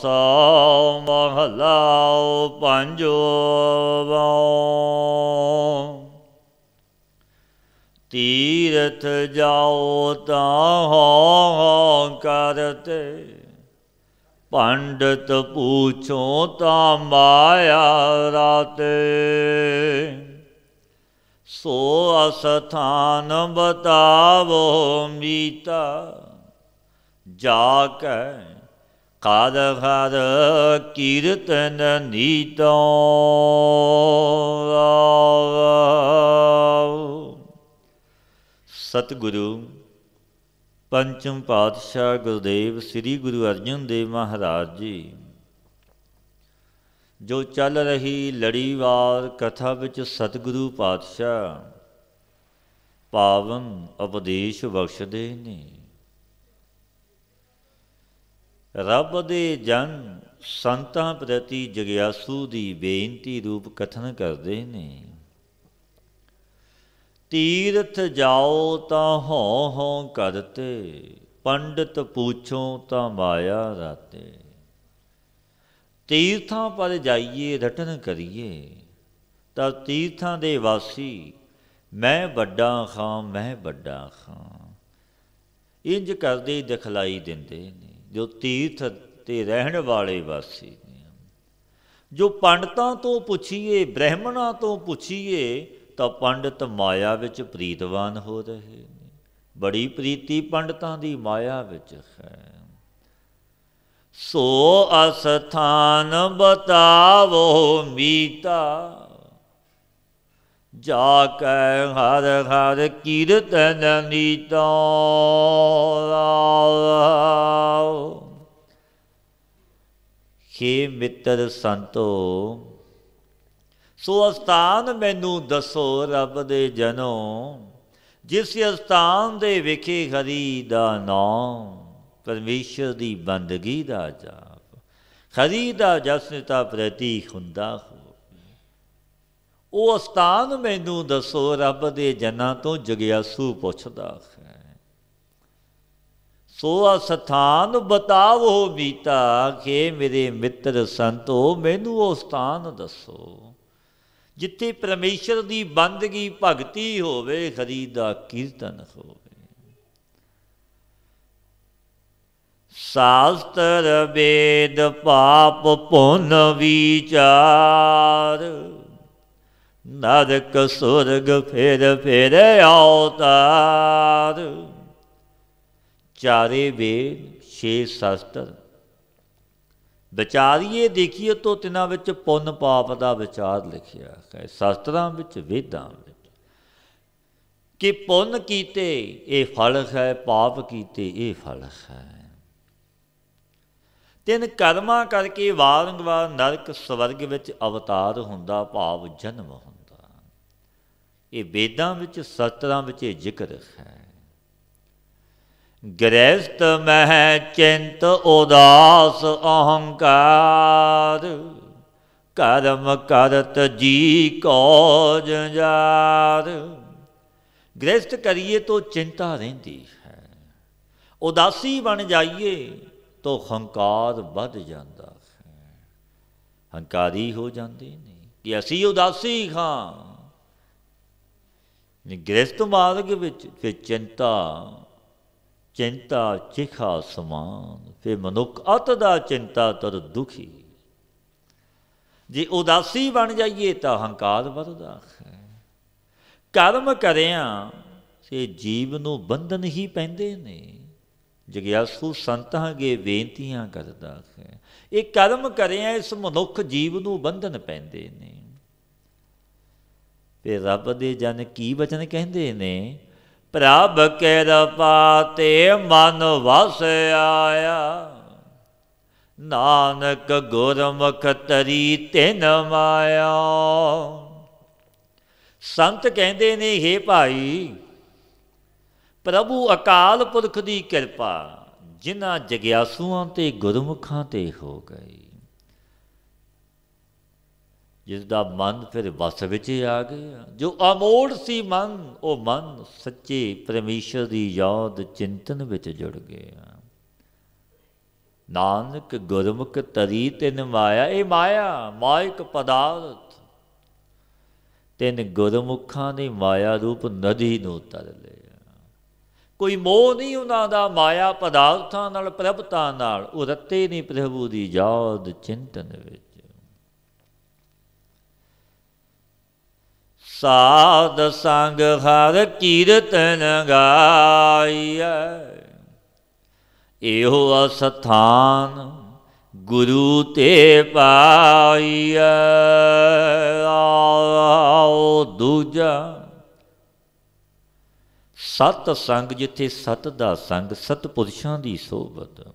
ਖਾਲਸਾ ਮਹਲਾ ਪੰਜੋ ਤੀਰਥ ਜਾਓ ਤਾਂ ਹੋ ਕਰਤੇ ਪੰਡਤ ਪੂਛੋ ਤਾਂ ਮਾਇਆ ਰਾਤੇ ਸੋ ਅਸਥਾਨ ਬਤਾਵੋ ਮੀਤਾ ਜਾ ਕੇ ਕਾਦ ਹਰ ਕੀਰਤਨ ਨੀਤੋ ਸਤਿਗੁਰੂ ਪੰਚਮ ਪਾਤਸ਼ਾਹ ਗੁਰਦੇਵ ਸ੍ਰੀ ਗੁਰੂ ਅਰਜਨ ਦੇਵ ਮਹਾਰਾਜ ਜੀ ਜੋ ਚੱਲ ਰਹੀ ਲੜੀਵਾਰ ਕਥਾ ਵਿੱਚ ਸਤਿਗੁਰੂ ਪਾਤਸ਼ਾਹ ਪਾਵਨ ਉਪਦੇਸ਼ ਬਖਸ਼ਦੇ ਨੇ ਰੱਬ ਦੇ ਜਨ ਸੰਤਾਂ ਪ੍ਰਤੀ ਜਗਿਆਸੂ ਦੀ ਬੇਨਤੀ ਰੂਪ ਕਥਨ ਕਰਦੇ ਨੇ ਤੀਰਥ ਜਾਓ ਤਾਂ ਹਉ ਹਉ ਕਰਤੇ ਪੰਡਤ ਪੁੱਛੋ ਤਾਂ ਮਾਇਆ ਰਾਤੇ ਤੀਰਥਾਂ ਪਰ ਜਾਈਏ ਰਟਨ ਕਰੀਏ ਤਾਂ ਤੀਰਥਾਂ ਦੇ ਵਾਸੀ ਮੈਂ ਵੱਡਾ ਖਾਂ ਮੈਂ ਵੱਡਾ ਖਾਂ ਇੰਜ ਕਰਦੇ ਦਿਖਲਾਈ ਦਿੰਦੇ ਨੇ ਜੋ ਤੀਰਥ ਤੇ ਰਹਿਣ ਵਾਲੇ ਵਾਸੀ ਨੇ ਜੋ ਪੰਡਤਾਂ ਤੋਂ ਪੁੱਛੀਏ ਬ੍ਰਹਮਣਾਂ ਤੋਂ ਪੁੱਛੀਏ ਤਾਂ ਪੰਡਤ ਮਾਇਆ ਵਿੱਚ ਪ੍ਰੀਤਵਾਨ ਹੋ ਰਹੇ ਨੇ ਬੜੀ ਪ੍ਰੀਤੀ ਪੰਡਤਾਂ ਦੀ ਮਾਇਆ ਵਿੱਚ ਹੈ ਸੋ ਅਸਥਾਨ ਬਤਾਵੋ ਮੀਤਾ ਜਾ ਕੈ ਹਰ ਹਰ ਕੀਰਤਨ ਨੀਤਾ ਕੀ ਖੇ ਮਿੱਤਰ ਸੰਤੋ ਸੋ ਅਸਥਾਨ ਮੈਨੂੰ ਦੱਸੋ ਰੱਬ ਦੇ ਜਨੋ ਜਿਸ ਅਸਥਾਨ ਦੇ ਵਿਖੇ ਖਰੀ ਦਾ ਨਾਮ ਪਰਮੇਸ਼ਰ ਦੀ ਬੰਦਗੀ ਦਾ ਜਾਪ ਖਰੀ ਦਾ ਜਸਨਤਾ ਪ੍ਰਤੀਕ ਹੁੰਦਾ ਹੋ ਉਹ ਸਥਾਨ ਮੈਨੂੰ ਦੱਸੋ ਰੱਬ ਦੇ ਜਨਾਂ ਤੋਂ ਜਗਿਆਸੂ ਪੁੱਛਦਾ ਹੈ ਸੋ ਸਥਾਨ ਬਤਾਵੋ ਬੀਤਾ ਕੇ ਮੇਰੇ ਮਿੱਤਰ ਸੰਤੋ ਮੈਨੂੰ ਉਹ ਸਥਾਨ ਦੱਸੋ ਜਿੱਥੇ ਪਰਮੇਸ਼ਰ ਦੀ ਬੰਦਗੀ ਭਗਤੀ ਹੋਵੇ ਖਰੀਦਾ ਕੀਰਤਨ ਹੋਵੇ ਸਾਸਤਰ ਵੇਦ ਪਾਪ ਪੁੰਨ ਵਿਚਾਰ ਨਰਕ ਸੁਰਗ ਫੇਰ ਫੇਰ ਆਉਤਾਰ ਚਾਰੇ ਵੇਦ ਛੇ ਸ਼ਸਤਰ ਵਿਚਾਰੀਏ ਦੇਖੀਏ ਤੋ ਤਿਨਾਂ ਵਿੱਚ ਪੁੰਨ ਪਾਪ ਦਾ ਵਿਚਾਰ ਲਿਖਿਆ ਹੈ ਸ਼ਸਤਰਾਂ ਵਿੱਚ ਵੇਦਾਂ ਵਿੱਚ ਕਿ ਪੁੰਨ ਕੀਤੇ ਇਹ ਫਲ ਹੈ ਪਾਪ ਕੀਤੇ ਇਹ ਫਲ ਹੈ ਤਿੰਨ ਕਰਮਾਂ ਕਰਕੇ ਵਾਰੰਗਵਾਰ ਨਰਕ ਸਵਰਗ ਵਿੱਚ ਅਵਤਾਰ ਹੁੰਦਾ ਭਾਵ ਜਨਮ ਹੁੰਦਾ ਇਹ ਵੇਦਾਂ ਵਿੱਚ ਸਤਰਾਂ ਵਿੱਚ ਇਹ ਜ਼ਿਕਰ ਹੈ ਗ੍ਰਸਤ ਮਹਿ ਚਿੰਤ ਉਦਾਸ ਅਹੰਕਾਰ ਕਰਮ ਕਰਤ ਜੀ ਕੋ ਜੰਜਾਰ ਗ੍ਰਸਤ ਕਰੀਏ ਤੋ ਚਿੰਤਾ ਰਹਿੰਦੀ ਹੈ ਉਦਾਸੀ ਬਣ ਜਾਈਏ ਤੋ ਹੰਕਾਰ ਵੱਧ ਜਾਂਦਾ ਹੈ ਹੰਕਾਰੀ ਹੋ ਜਾਂਦੇ ਨੇ ਕਿ ਅਸੀਂ ਉਦਾਸੀ ਖਾਂ ਨਿਗ੍ਰਸਤ ਮਾਰਗ ਵਿੱਚ ਫਿਰ ਚਿੰਤਾ ਚਿੰਤਾ ਚਿਖਾ ਸਮਾਨ ਫਿਰ ਮਨੁੱਖ ਅਤ ਦਾ ਚਿੰਤਾ ਤਰ ਦੁਖੀ ਜੇ ਉਦਾਸੀ ਬਣ ਜਾਈਏ ਤਾਂ ਹੰਕਾਰ ਵੱਧਦਾ ਹੈ ਕਰਮ ਕਰਿਆ ਸੇ ਜੀਵ ਨੂੰ ਬੰਧਨ ਹੀ ਪੈਂਦੇ ਨੇ ਜਗਿਆਸੂ ਸੰਤਾਂ ਗੇ ਬੇਨਤੀਆਂ ਕਰਦਾ ਹੈ ਇਹ ਕਰਮ ਕਰਿਆ ਇਸ ਮਨੁੱਖ ਜੀਵ ਨੂੰ ਬੰਧਨ ਪੈਂਦੇ ਨੇ ਵੀ ਰੱਬ ਦੇ ਜਨ ਕੀ ਬਚਨ ਕਹਿੰਦੇ ਨੇ ਪ੍ਰਭ ਕੈ ਰਪਾ ਤੇ ਮਨ ਵਸ ਆਇਆ ਨਾਨਕ ਗੁਰਮੁਖ ਤਰੀ ਤਿਨ ਮਾਇਆ ਸੰਤ ਕਹਿੰਦੇ ਨੇ हे ਭਾਈ ਪ੍ਰਭੂ ਅਕਾਲ ਪੁਰਖ ਦੀ ਕਿਰਪਾ ਜਿਨ੍ਹਾਂ ਜਗਿਆਸੂਆਂ ਤੇ ਗੁਰਮੁਖਾਂ ਤੇ ਹੋ ਗਏ ਜਿਸ ਦਾ ਮਨ ਫਿਰ ਵਸ ਵਿੱਚ ਆ ਗਿਆ ਜੋ ਅਮੋੜ ਸੀ ਮਨ ਉਹ ਮਨ ਸੱਚੇ ਪਰਮੇਸ਼ਰ ਦੀ ਯਾਦ ਚਿੰਤਨ ਵਿੱਚ ਜੁੜ ਗਿਆ ਨਾਨਕ ਗੁਰਮੁਖ ਤਰੀ ਤਿਨ ਮਾਇਆ ਇਹ ਮਾਇਆ ਮਾਇਕ ਪਦਾਰਥ ਤਿੰਨ ਗੁਰਮੁਖਾਂ ਦੀ ਮਾਇਆ ਰੂਪ ਨਦੀ ਨੂੰ ਤਰ ਲਿਆ ਕੋਈ ਮੋਹ ਨਹੀਂ ਉਹਨਾਂ ਦਾ ਮਾਇਆ ਪਦਾਰਥਾਂ ਨਾਲ ਪ੍ਰਭਤਾ ਨਾਲ ਉਹ ਰੱਤੇ ਨਹੀਂ ਪ੍ਰਭੂ ਦੀ ਯਾਦ ਚਿੰਤਨ ਵਿੱਚ ਸਾਧ ਸੰਗ ਹਰ ਕੀਰਤਨ ਗਾਈਐ ਇਹੋ ਅਸਥਾਨ ਗੁਰੂ ਤੇ ਪਾਈਐ ਆਉ ਦੂਜਾ ਸਤ ਸੰਗ ਜਿੱਥੇ ਸਤ ਦਾ ਸੰਗ ਸਤ ਪੁਰਸ਼ਾਂ ਦੀ ਸੋਭਤ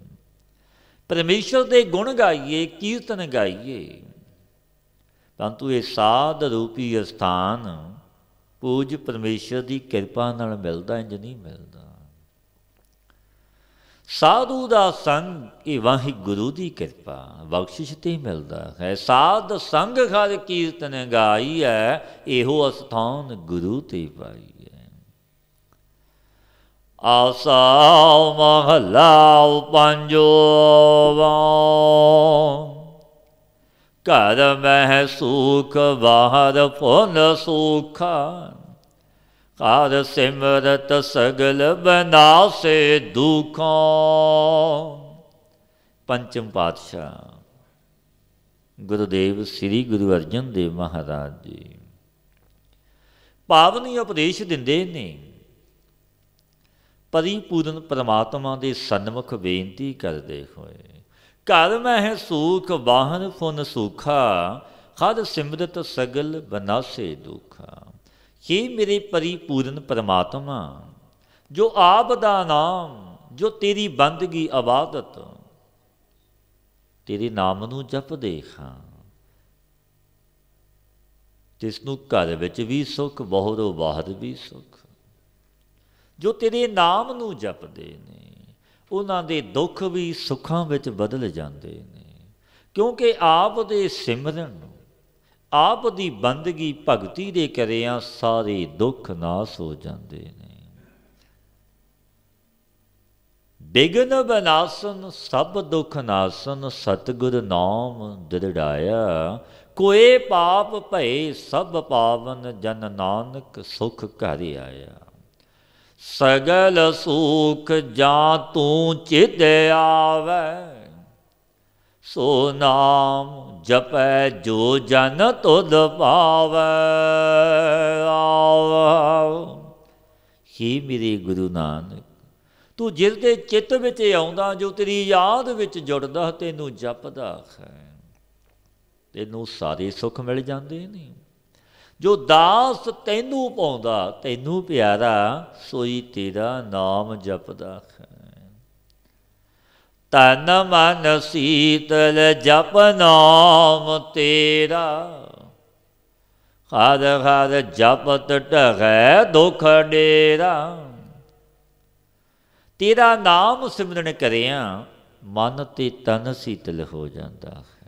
ਪਰਮੇਸ਼ਰ ਦੇ ਗੁਣ ਗਾਈਏ ਕੀਰਤਨ ਗਾਈਏ ਪਰੰਤੂ ਇਹ ਸਾਧ ਰੂਪੀ ਅਸਥਾਨ ਪੂਜ ਪਰਮੇਸ਼ਰ ਦੀ ਕਿਰਪਾ ਨਾਲ ਮਿਲਦਾ ਇੰਜ ਨਹੀਂ ਮਿਲਦਾ ਸਾਧੂ ਦਾ ਸੰਗ ਇਹ ਵਾਹੀ ਗੁਰੂ ਦੀ ਕਿਰਪਾ ਬਖਸ਼ਿਸ਼ ਤੇ ਮਿਲਦਾ ਹੈ ਸਾਧ ਸੰਗ ਖਾਦ ਕੀਰਤਨ ਗਾਈ ਹੈ ਇਹੋ ਅਸਥਾਨ ਗੁਰੂ ਤੇ ਪਾਈ ਹੈ ਆਸਾ ਮਹਲਾ ਪੰਜੋ ਵਾਂ ਘਰ ਮਹਿ ਸੂਖ ਬਾਹਰ ਫੁੱਲ ਸੂਖਾ ਕਾਰ ਸਿਮਰਤ ਸਗਲ ਬਨਾਸੇ ਦੁਖੋਂ ਪੰਚਮ ਪਾਤਸ਼ਾਹ ਗੁਰਦੇਵ ਸ੍ਰੀ ਗੁਰੂ ਅਰਜਨ ਦੇਵ ਮਹਾਰਾਜ ਜੀ ਪਾਵਨੀ ਉਪਦੇਸ਼ ਦਿੰਦੇ ਨੇ ਪਰਿਪੂਰਨ ਪ੍ਰਮਾਤਮਾ ਦੇ ਸਨਮੁਖ ਬੇਨਤੀ ਕਰਦੇ ਹੋਏ ਘਰ ਹੈ ਸੂਖ ਵਾਹਨ ਫੁਨ ਸੁਖਾ ਖਦ ਸਿਮਰਤ ਸਗਲ ਬਨਾਸੇ ਦੁਖਾ ਕੀ ਮੇਰੇ ਪਰਿਪੂਰਨ ਪਰਮਾਤਮਾ ਜੋ ਆਪ ਦਾ ਨਾਮ ਜੋ ਤੇਰੀ ਬੰਦਗੀ ਆਬਾਦਤ ਤੇਰੇ ਨਾਮ ਨੂੰ ਜਪਦੇ ਹਾਂ ਜਿਸ ਨੂੰ ਘਰ ਵਿੱਚ ਵੀ ਸੁਖ ਬਹੁਤੋਂ ਬਾਹਰ ਵੀ ਸੁਖ ਜੋ ਤੇਰੇ ਨਾਮ ਨੂੰ ਜਪਦੇ ਨੇ ਉਹਨਾਂ ਦੇ ਦੁੱਖ ਵੀ ਸੁੱਖਾਂ ਵਿੱਚ ਬਦਲ ਜਾਂਦੇ ਨੇ ਕਿਉਂਕਿ ਆਪ ਦੇ ਸਿਮਰਨ ਨੂੰ ਆਪ ਦੀ ਬੰਦਗੀ ਭਗਤੀ ਦੇ ਕਰਿਆ ਸਾਰੇ ਦੁੱਖ ਨਾਸ ਹੋ ਜਾਂਦੇ ਨੇ ਬਿਗਨ ਬਨਾਸਨ ਸਭ ਦੁੱਖ ਨਾਸਨ ਸਤਗੁਰ ਨਾਮ ਦਿੜਾਇਆ ਕੋਏ ਪਾਪ ਭਏ ਸਭ ਪਾਵਨ ਜਨ ਨਾਨਕ ਸੁਖ ਘਰ ਆਇਆ ਸਗਲ ਸੂਖ ਜਾਂ ਤੂੰ ਚਿਤ ਆਵੇ ਸੋ ਨਾਮ ਜਪੈ ਜੋ ਜਨ ਤੁਧ ਪਾਵੇ ਆਵ ਹੀ ਮੇਰੇ ਗੁਰੂ ਨਾਨਕ ਤੂੰ ਜਿਸ ਦੇ ਚਿੱਤ ਵਿੱਚ ਆਉਂਦਾ ਜੋ ਤੇਰੀ ਯਾਦ ਵਿੱਚ ਜੁੜਦਾ ਤੈਨੂੰ ਜਪਦਾ ਹੈ ਤੈਨੂੰ ਸਾਰੇ ਸੁੱਖ ਮਿਲ ਜਾਂਦੇ ਨੇ ਜੋ ਦਾਸ ਤੈਨੂੰ ਪਾਉਂਦਾ ਤੈਨੂੰ ਪਿਆਰਾ ਸੋਈ ਤੇਰਾ ਨਾਮ ਜਪਦਾ ਤਨ ਮਨ ਸੀਤਲ ਜਪ ਨਾਮ ਤੇਰਾ ਖਾਦ ਖਾਦ ਜਪਤ ਟਗੈ ਦੁਖ ਡੇਰਾ ਤੇਰਾ ਨਾਮ ਸਿਮਰਨ ਕਰਿਆ ਮਨ ਤੇ ਤਨ ਸੀਤਲ ਹੋ ਜਾਂਦਾ ਹੈ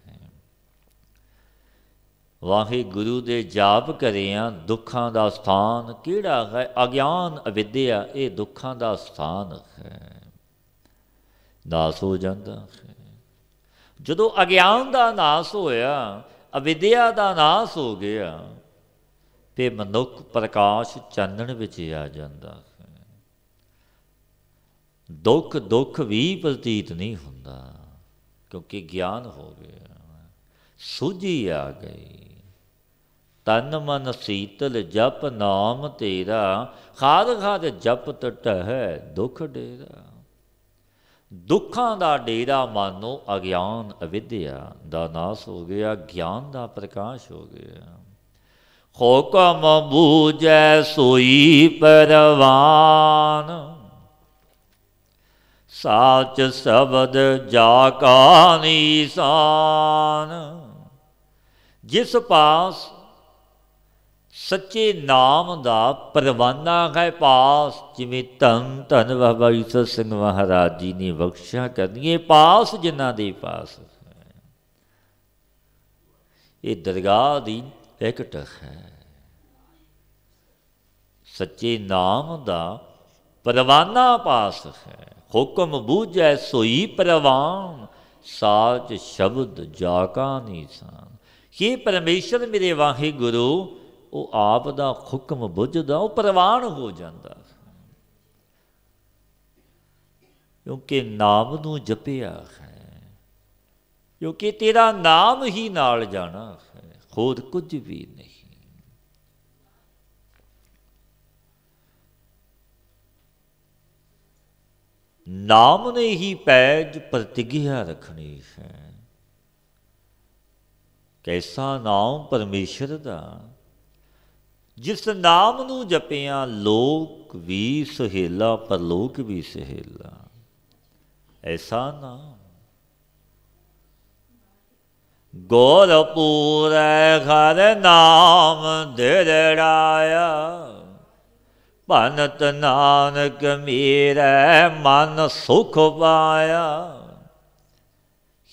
ਵਾਹਿਗੁਰੂ ਦੇ ਜਾਪ ਕਰਿਆ ਦੁੱਖਾਂ ਦਾ ਸਥਾਨ ਕਿਹੜਾ ਹੈ ਅਗਿਆਨ ਅਵਿਦਿਆ ਇਹ ਦੁੱਖਾਂ ਦਾ ਸਥਾਨ ਹੈ ਨਾਸ ਹੋ ਜਾਂਦਾ ਹੈ ਜਦੋਂ ਅਗਿਆਨ ਦਾ ਨਾਸ ਹੋਇਆ ਅਵਿਦਿਆ ਦਾ ਨਾਸ ਹੋ ਗਿਆ ਤੇ ਮਨੁੱਖ ਪ੍ਰਕਾਸ਼ ਚਾਨਣ ਵਿੱਚ ਆ ਜਾਂਦਾ ਹੈ ਦੁੱਖ ਦੁੱਖ ਵੀ ਪ੍ਰਤੀਤ ਨਹੀਂ ਹੁੰਦਾ ਕਿਉਂਕਿ ਗਿਆਨ ਹੋ ਗਿਆ ਸੂਝੀ ਆ ਗਈ ਤਨ ਮਨ ਸੀਤਲ ਜਪ ਨਾਮ ਤੇਰਾ ਖਾਦ ਖਾਦ ਜਪ ਟਟਹਿ ਦੁਖ ਡੇਰਾ ਦੁੱਖਾਂ ਦਾ ਡੇਰਾ ਮਾਨੋ ਅਗਿਆਨ ਅਵਿਦਿਆ ਦਾ ਨਾਸ ਹੋ ਗਿਆ ਗਿਆਨ ਦਾ ਪ੍ਰਕਾਸ਼ ਹੋ ਗਿਆ ਹੁਕਮ ਬੂਜੈ ਸੋਈ ਪਰਵਾਨ ਸਾਚ ਸਬਦ ਜਾ ਕਾ ਸਾਨ ਜਿਸ ਪਾਸ ਸੱਚੇ ਨਾਮ ਦਾ ਪਰਵਾਨਾ ਹੈ ਪਾਸ ਜਿਵੇਂ ਧੰ ਧੰ ਬਾਬਾ ਈਸਾ ਸਿੰਘ ਮਹਾਰਾਜ ਜੀ ਨੇ ਬਖਸ਼ਿਆ ਕਰਦੀਏ ਪਾਸ ਜਿਨ੍ਹਾਂ ਦੇ ਪਾਸ ਇਹ ਦਰਗਾਹ ਦੀ ਇਕਟ ਹੈ ਸੱਚੇ ਨਾਮ ਦਾ ਪਰਵਾਨਾ ਪਾਸ ਹੈ ਹੁਕਮ ਬੂਝੈ ਸੋਈ ਪਰਵਾਨ ਸਾਚ ਸ਼ਬਦ ਜਾਕਾ ਨੀਸਾਨ ਕੀ ਪਰਮੇਸ਼ਰ ਮੇਰੇ ਗੁਰੂ ਉਹ ਆਪ ਦਾ ਹੁਕਮ ਬੁੱਝਦਾ ਉਹ ਪ੍ਰਵਾਨ ਹੋ ਜਾਂਦਾ ਕਿਉਂਕਿ ਨਾਮ ਨੂੰ ਜਪਿਆ ਹੈ ਕਿਉਂਕਿ ਤੇਰਾ ਨਾਮ ਹੀ ਨਾਲ ਜਾਣਾ ਹੈ ਖੋਦ ਕੁਝ ਵੀ ਨਹੀਂ ਨਾਮ ਨੇ ਹੀ ਪੈਜ ਪ੍ਰਤੀਗਿਆ ਰੱਖਣੀ ਹੈ ਕੈਸਾ ਨਾਮ ਪਰਮੇਸ਼ਰ ਦਾ ਜਿਸ ਨਾਮ ਨੂੰ ਜਪਿਆ ਲੋਕ ਵੀ ਸਹੇਲਾ ਪਰਲੋਕ ਵੀ ਸਹੇਲਾ ਐਸਾ ਨਾਮ ਗੋਰਪੂਰੈ ਘਰ ਨਾਮ ਦੇੜਾਇਆ ਭਨਤ ਨਾਨਕ ਮੇਰੇ ਮਨ ਸੁਖ ਪਾਇਆ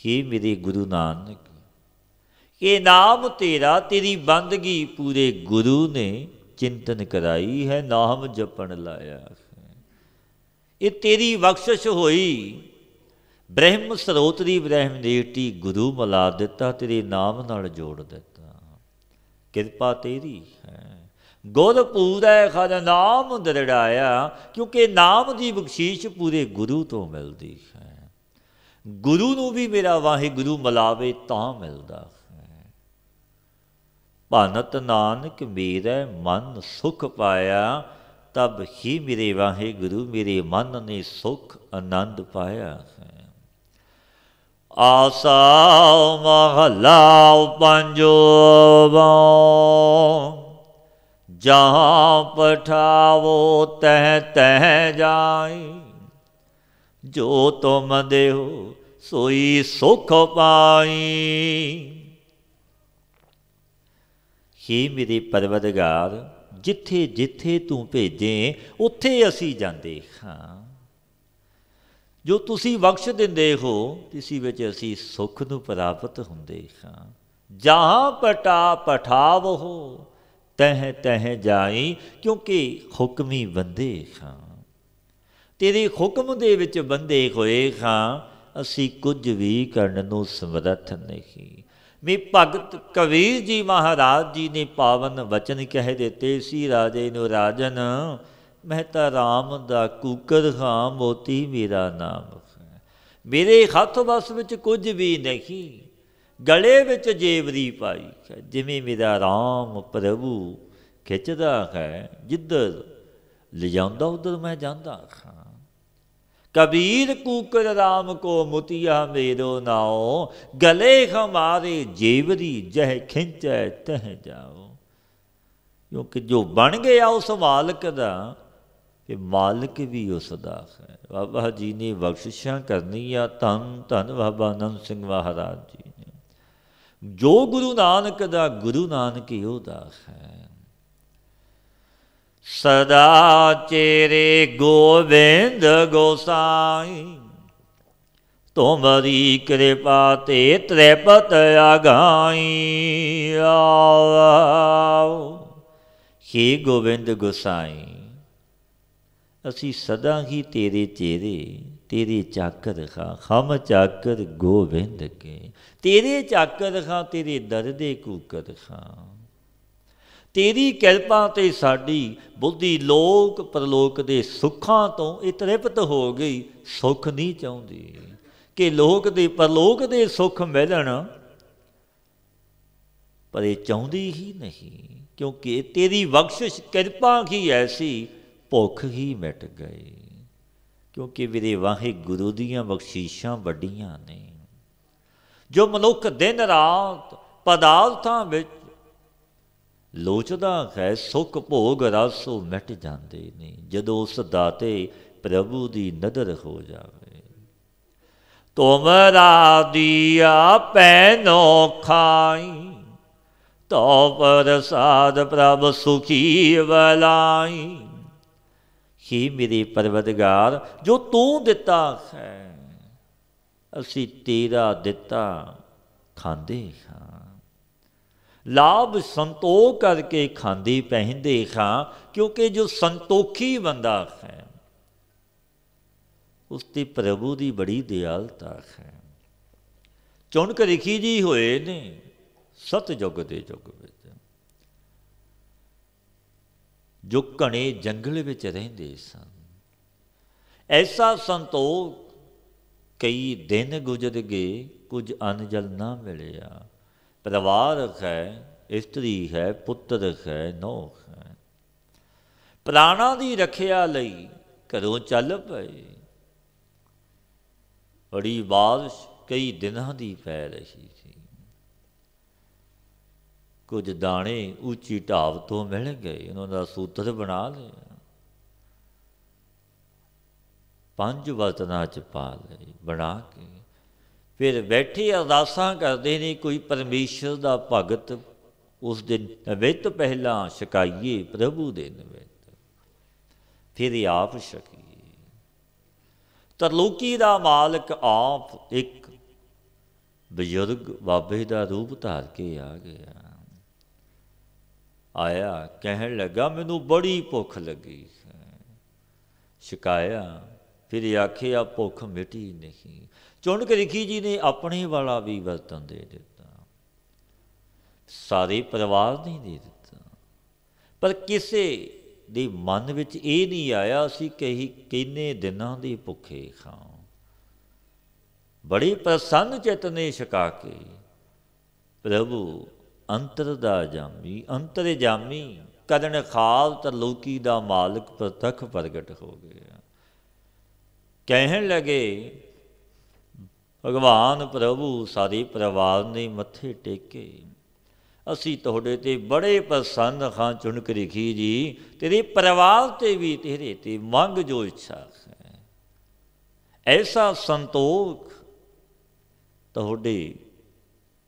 ਹੀ ਮੇਰੇ ਗੁਰੂ ਨਾਨਕ ਕਿ ਨਾਮ ਤੇਰਾ ਤੇਰੀ ਬੰਦਗੀ ਪੂਰੇ ਗੁਰੂ ਨੇ ਚਿੰਤਨ ਕਰਾਈ ਹੈ ਨਾਮ ਜਪਣ ਲਾਇਆ ਇਹ ਤੇਰੀ ਬਖਸ਼ਿਸ਼ ਹੋਈ ਬ੍ਰਹਮ ਸਰੋਤ ਦੀ ਬ੍ਰਹਮ ਦੇਵਤੀ ਗੁਰੂ ਮਲਾ ਦਿੱਤਾ ਤੇਰੇ ਨਾਮ ਨਾਲ ਜੋੜ ਦਿੱਤਾ ਕਿਰਪਾ ਤੇਰੀ ਹੈ ਗੁਰ ਹੈ ਖਦ ਨਾਮ ਦਰੜਾਇਆ ਕਿਉਂਕਿ ਨਾਮ ਦੀ ਬਖਸ਼ਿਸ਼ ਪੂਰੇ ਗੁਰੂ ਤੋਂ ਮਿਲਦੀ ਹੈ ਗੁਰੂ ਨੂੰ ਵੀ ਮੇਰਾ ਵਾਹਿਗੁਰੂ ਮਲਾਵੇ ਤਾਂ ਮਿਲਦਾ ਭਨਤ ਨਾਨਕ ਮੇਰੇ ਮਨ ਸੁਖ ਪਾਇਆ ਤਬ ਹੀ ਮੇਰੇ ਵਾਹੇ ਗੁਰੂ ਮੇਰੇ ਮਨ ਨੇ ਸੁਖ ਆਨੰਦ ਪਾਇਆ ਹੈ ਆਸਾ ਮਹਲਾ ਪੰਜੋ ਜਹਾਂ ਪਠਾਵੋ ਤਹ ਤਹ ਜਾਈ ਜੋ ਤੁਮ ਦੇਹੋ ਸੋਈ ਸੁਖ ਪਾਈ हे ਮੇਰੇ ਪਰਵਦਗਾਰ ਜਿੱਥੇ ਜਿੱਥੇ ਤੂੰ ਭੇਜੇ ਉੱਥੇ ਅਸੀਂ ਜਾਂਦੇ ਹਾਂ ਜੋ ਤੁਸੀਂ ਬਖਸ਼ ਦਿੰਦੇ ਹੋ ਤਿਸੀ ਵਿੱਚ ਅਸੀਂ ਸੁੱਖ ਨੂੰ ਪ੍ਰਾਪਤ ਹੁੰਦੇ ਹਾਂ ਜਹਾਂ ਪਟਾ ਪਠਾਵੋ ਤਹ ਤਹ ਜਾਈ ਕਿਉਂਕਿ ਹੁਕਮੀ ਬੰਦੇ ਹਾਂ ਤੇਰੇ ਹੁਕਮ ਦੇ ਵਿੱਚ ਬੰਦੇ ਹੋਏ ਹਾਂ ਅਸੀਂ ਕੁਝ ਵੀ ਕਰਨ ਨੂੰ ਸਮਰੱਥ ਨਹੀਂ ਵੀ ਭਗਤ ਕਬੀਰ ਜੀ ਮਹਾਰਾਜ ਜੀ ਨੇ ਪਾਵਨ ਵਚਨ ਕਹਿ ਦਿੱਤੇ ਸੀ ਰਾਜੇ ਨੂੰ ਰਾਜਨ ਤਾਂ ਰਾਮ ਦਾ ਕੂਕਰ ਖਾਂ ਮੋਤੀ ਮੇਰਾ ਨਾਮ ਹੈ ਮੇਰੇ ਹੱਥ ਬਸ ਵਿੱਚ ਕੁਝ ਵੀ ਨਹੀਂ ਗਲੇ ਵਿੱਚ ਜੇਵਰੀ ਪਾਈ ਜਿਵੇਂ ਮੇਰਾ ਰਾਮ ਪ੍ਰਭੂ ਖਿੱਚਦਾ ਹੈ ਜਿੱਧਰ ਲਿਜਾਉਂਦਾ ਉਧਰ ਮੈਂ ਜਾਂਦਾ ਹਾਂ ਕਬੀਰ ਕੂਕਰ ਰਾਮ ਕੋ ਮੁਤੀਆ ਮੇਰੋ ਨਾਉ ਗਲੇ ਹਮਾਰੇ ਜੀਵਰੀ ਜਹ ਖਿੰਚੈ ਤਹ ਜਾਓ ਕਿਉਂਕਿ ਜੋ ਬਣ ਗਿਆ ਉਸ ਮਾਲਕ ਦਾ ਕਿ ਮਾਲਕ ਵੀ ਉਸ ਦਾ ਹੈ ਬਾਬਾ ਜੀ ਨੇ ਬਖਸ਼ਿਸ਼ਾਂ ਕਰਨੀਆਂ ਤਨ ਧਨ ਬਾਬਾ ਨੰਦ ਸਿੰਘ ਮਹਾਰਾਜ ਜੀ ਨੇ ਜੋ ਗੁਰੂ ਨਾਨਕ ਦਾ ਗੁਰੂ ਨਾਨਕ ਹੀ ਉਹਦਾ ਹੈ ਸਦਾ ਚੇਰੇ ਗੋਬਿੰਦ ਗੋਸਾਈ ਤੁਮਰੀ ਕਿਰਪਾ ਤੇ ਤ੍ਰਿਪਤ ਆਗਾਈ ਆਓ ਹੀ ਗੋਬਿੰਦ ਗੋਸਾਈ ਅਸੀਂ ਸਦਾ ਹੀ ਤੇਰੇ ਚੇਰੇ ਤੇਰੇ ਚਾਕਰ ਖਾਂ ਖਮ ਚਾਕਰ ਗੋਬਿੰਦ ਕੇ ਤੇਰੇ ਚਾਕਰ ਖਾਂ ਤੇਰੇ ਦਰ ਦੇ ਕੂਕਰ ਖਾਂ ਤੇਰੀ ਕਿਰਪਾ ਤੇ ਸਾਡੀ ਬੁੱਧੀ ਲੋਕ ਪਰਲੋਕ ਦੇ ਸੁੱਖਾਂ ਤੋਂ ਇਤ੍ਰਿਪਤ ਹੋ ਗਈ ਸੁੱਖ ਨਹੀਂ ਚਾਹੁੰਦੀ ਕਿ ਲੋਕ ਦੇ ਪਰਲੋਕ ਦੇ ਸੁੱਖ ਮਿਲਣ ਪਰ ਇਹ ਚਾਹੁੰਦੀ ਹੀ ਨਹੀਂ ਕਿਉਂਕਿ ਤੇਰੀ ਬਖਸ਼ਿਸ਼ ਕਿਰਪਾ ਕੀ ਐਸੀ ਭੁੱਖ ਹੀ ਮਿਟ ਗਈ ਕਿਉਂਕਿ ਵੀਰੇ ਵਾਹਿਗੁਰੂ ਦੀਆਂ ਬਖਸ਼ੀਸ਼ਾਂ ਵੱਡੀਆਂ ਨੇ ਜੋ ਮਨੁੱਖ ਦਿਨ ਰਾਤ ਪਦਾਰਥਾਂ ਵਿੱਚ ਲੋਚਦਾ ਹੈ ਸੁਖ ਭੋਗ ਰਸੋ ਮਿਟ ਜਾਂਦੇ ਨੇ ਜਦੋਂ ਉਸ ਦਾਤੇ ਪ੍ਰਭੂ ਦੀ ਨਦਰ ਹੋ ਜਾਵੇ ਤੁਮਰਾ ਦੀਆ ਪੈਨੋ ਖਾਈ ਤੋ ਪ੍ਰਸਾਦ ਪ੍ਰਭ ਸੁਖੀ ਵਲਾਈ ਹੀ ਮੇਰੇ ਪਰਵਦਗਾਰ ਜੋ ਤੂੰ ਦਿੱਤਾ ਹੈ ਅਸੀਂ ਤੇਰਾ ਦਿੱਤਾ ਖਾਂਦੇ ਹਾਂ ਲਾਭ ਸੰਤੋਖ ਕਰਕੇ ਖਾਂਦੀ ਪਹਿਨਦੇ ਖਾਂ ਕਿਉਂਕਿ ਜੋ ਸੰਤੋਖੀ ਬੰਦਾ ਹੈ ਉਸ ਤੇ ਪ੍ਰਭੂ ਦੀ ਬੜੀ ਦਿਆਲਤਾ ਹੈ ਕੇ ਰਖੀ ਜੀ ਹੋਏ ਨੇ ਸਤ ਜੁਗ ਦੇ ਜੁਗ ਵਿੱਚ ਜੋ ਘਣੇ ਜੰਗਲ ਵਿੱਚ ਰਹਿੰਦੇ ਸਨ ਐਸਾ ਸੰਤੋਖ ਕਈ ਦਿਨ ਗੁਜ਼ਰ ਗਏ ਕੁਝ ਅਨਜਲ ਨਾ ਮਿਲਿਆ ਪਰਿਵਾਰ ਹੈ ਇਸਤਰੀ ਹੈ ਪੁੱਤਰ ਹੈ ਨੋਹ ਹੈ ਪ੍ਰਾਣਾ ਦੀ ਰੱਖਿਆ ਲਈ ਘਰੋਂ ਚੱਲ ਪਏ ਬੜੀ ਬਾਰਿਸ਼ ਕਈ ਦਿਨਾਂ ਦੀ ਪੈ ਰਹੀ ਸੀ ਕੁਝ ਦਾਣੇ ਉੱਚੀ ਢਾਬ ਤੋਂ ਮਿਲ ਗਏ ਉਹਨਾਂ ਦਾ ਸੂਤਰ ਬਣਾ ਲਿਆ ਪੰਜ ਵਤਨਾਂ ਚ ਪਾ ਲਏ ਬਣਾ ਕੇ ਫਿਰ ਬੈਠੀ ਅਰਦਾਸਾਂ ਕਰਦੇ ਨੇ ਕੋਈ ਪਰਮੇਸ਼ਰ ਦਾ ਭਗਤ ਉਸ ਦਿਨ ਵਿੱਤ ਪਹਿਲਾਂ ਸ਼ਿਕਾਈਏ ਪ੍ਰਭੂ ਦੇ ਨਵਿਤ ਫਿਰ ਆਪ ਸ਼ਕੀ ਤਰਲੋਕੀ ਦਾ ਮਾਲਕ ਆਪ ਇੱਕ ਬਜ਼ੁਰਗ ਬਾਬੇ ਦਾ ਰੂਪ ਧਾਰ ਕੇ ਆ ਗਿਆ ਆਇਆ ਕਹਿਣ ਲੱਗਾ ਮੈਨੂੰ ਬੜੀ ਭੁੱਖ ਲੱਗੀ ਸ਼ਿਕਾਇਆ ਫਿਰ ਆਖਿਆ ਭੁੱਖ ਮਿਟੀ ਨਹੀਂ ਚੁਣ ਕੇ ਰਿਖੀ ਜੀ ਨੇ ਆਪਣੇ ਵਾਲਾ ਵੀ ਵਰਤਨ ਦੇ ਦਿੱਤਾ ਸਾਰੇ ਪਰਿਵਾਰ ਨਹੀਂ ਦੇ ਦਿੱਤਾ ਪਰ ਕਿਸੇ ਦੇ ਮਨ ਵਿੱਚ ਇਹ ਨਹੀਂ ਆਇਆ ਸੀ ਕਿ ਕਿੰਨੇ ਦਿਨਾਂ ਦੀ ਭੁੱਖੇ ਖਾਂ ਬੜੀ ਪ੍ਰਸੰਨ ਨੇ ਛਕਾ ਕੇ ਪ੍ਰਭੂ ਅੰਤਰ ਦਾ ਜਾਮੀ ਅੰਤਰ ਜਾਮੀ ਕਦਨ ਖਾਲ ਤ ਲੋਕੀ ਦਾ ਮਾਲਕ ਪ੍ਰਤੱਖ ਪ੍ਰਗਟ ਹੋ ਗਿਆ ਕਹਿਣ ਲਗੇ ਭਗਵਾਨ ਪ੍ਰਭੂ ਸਾਰੇ ਪਰਿਵਾਰ ਨੇ ਮੱਥੇ ਟੇਕੇ ਅਸੀਂ ਤੁਹਾਡੇ ਤੇ ਬੜੇ ਪਸੰਦ ਖਾਂ ਚੁਣ ਕੇ ਰਖੀ ਜੀ ਤੇਰੇ ਪਰਿਵਾਰ ਤੇ ਵੀ ਤੇਰੇ ਤੇ ਮੰਗ ਜੋ ਇੱਛਾ ਹੈ ਐਸਾ ਸੰਤੋਖ ਤੁਹਾਡੇ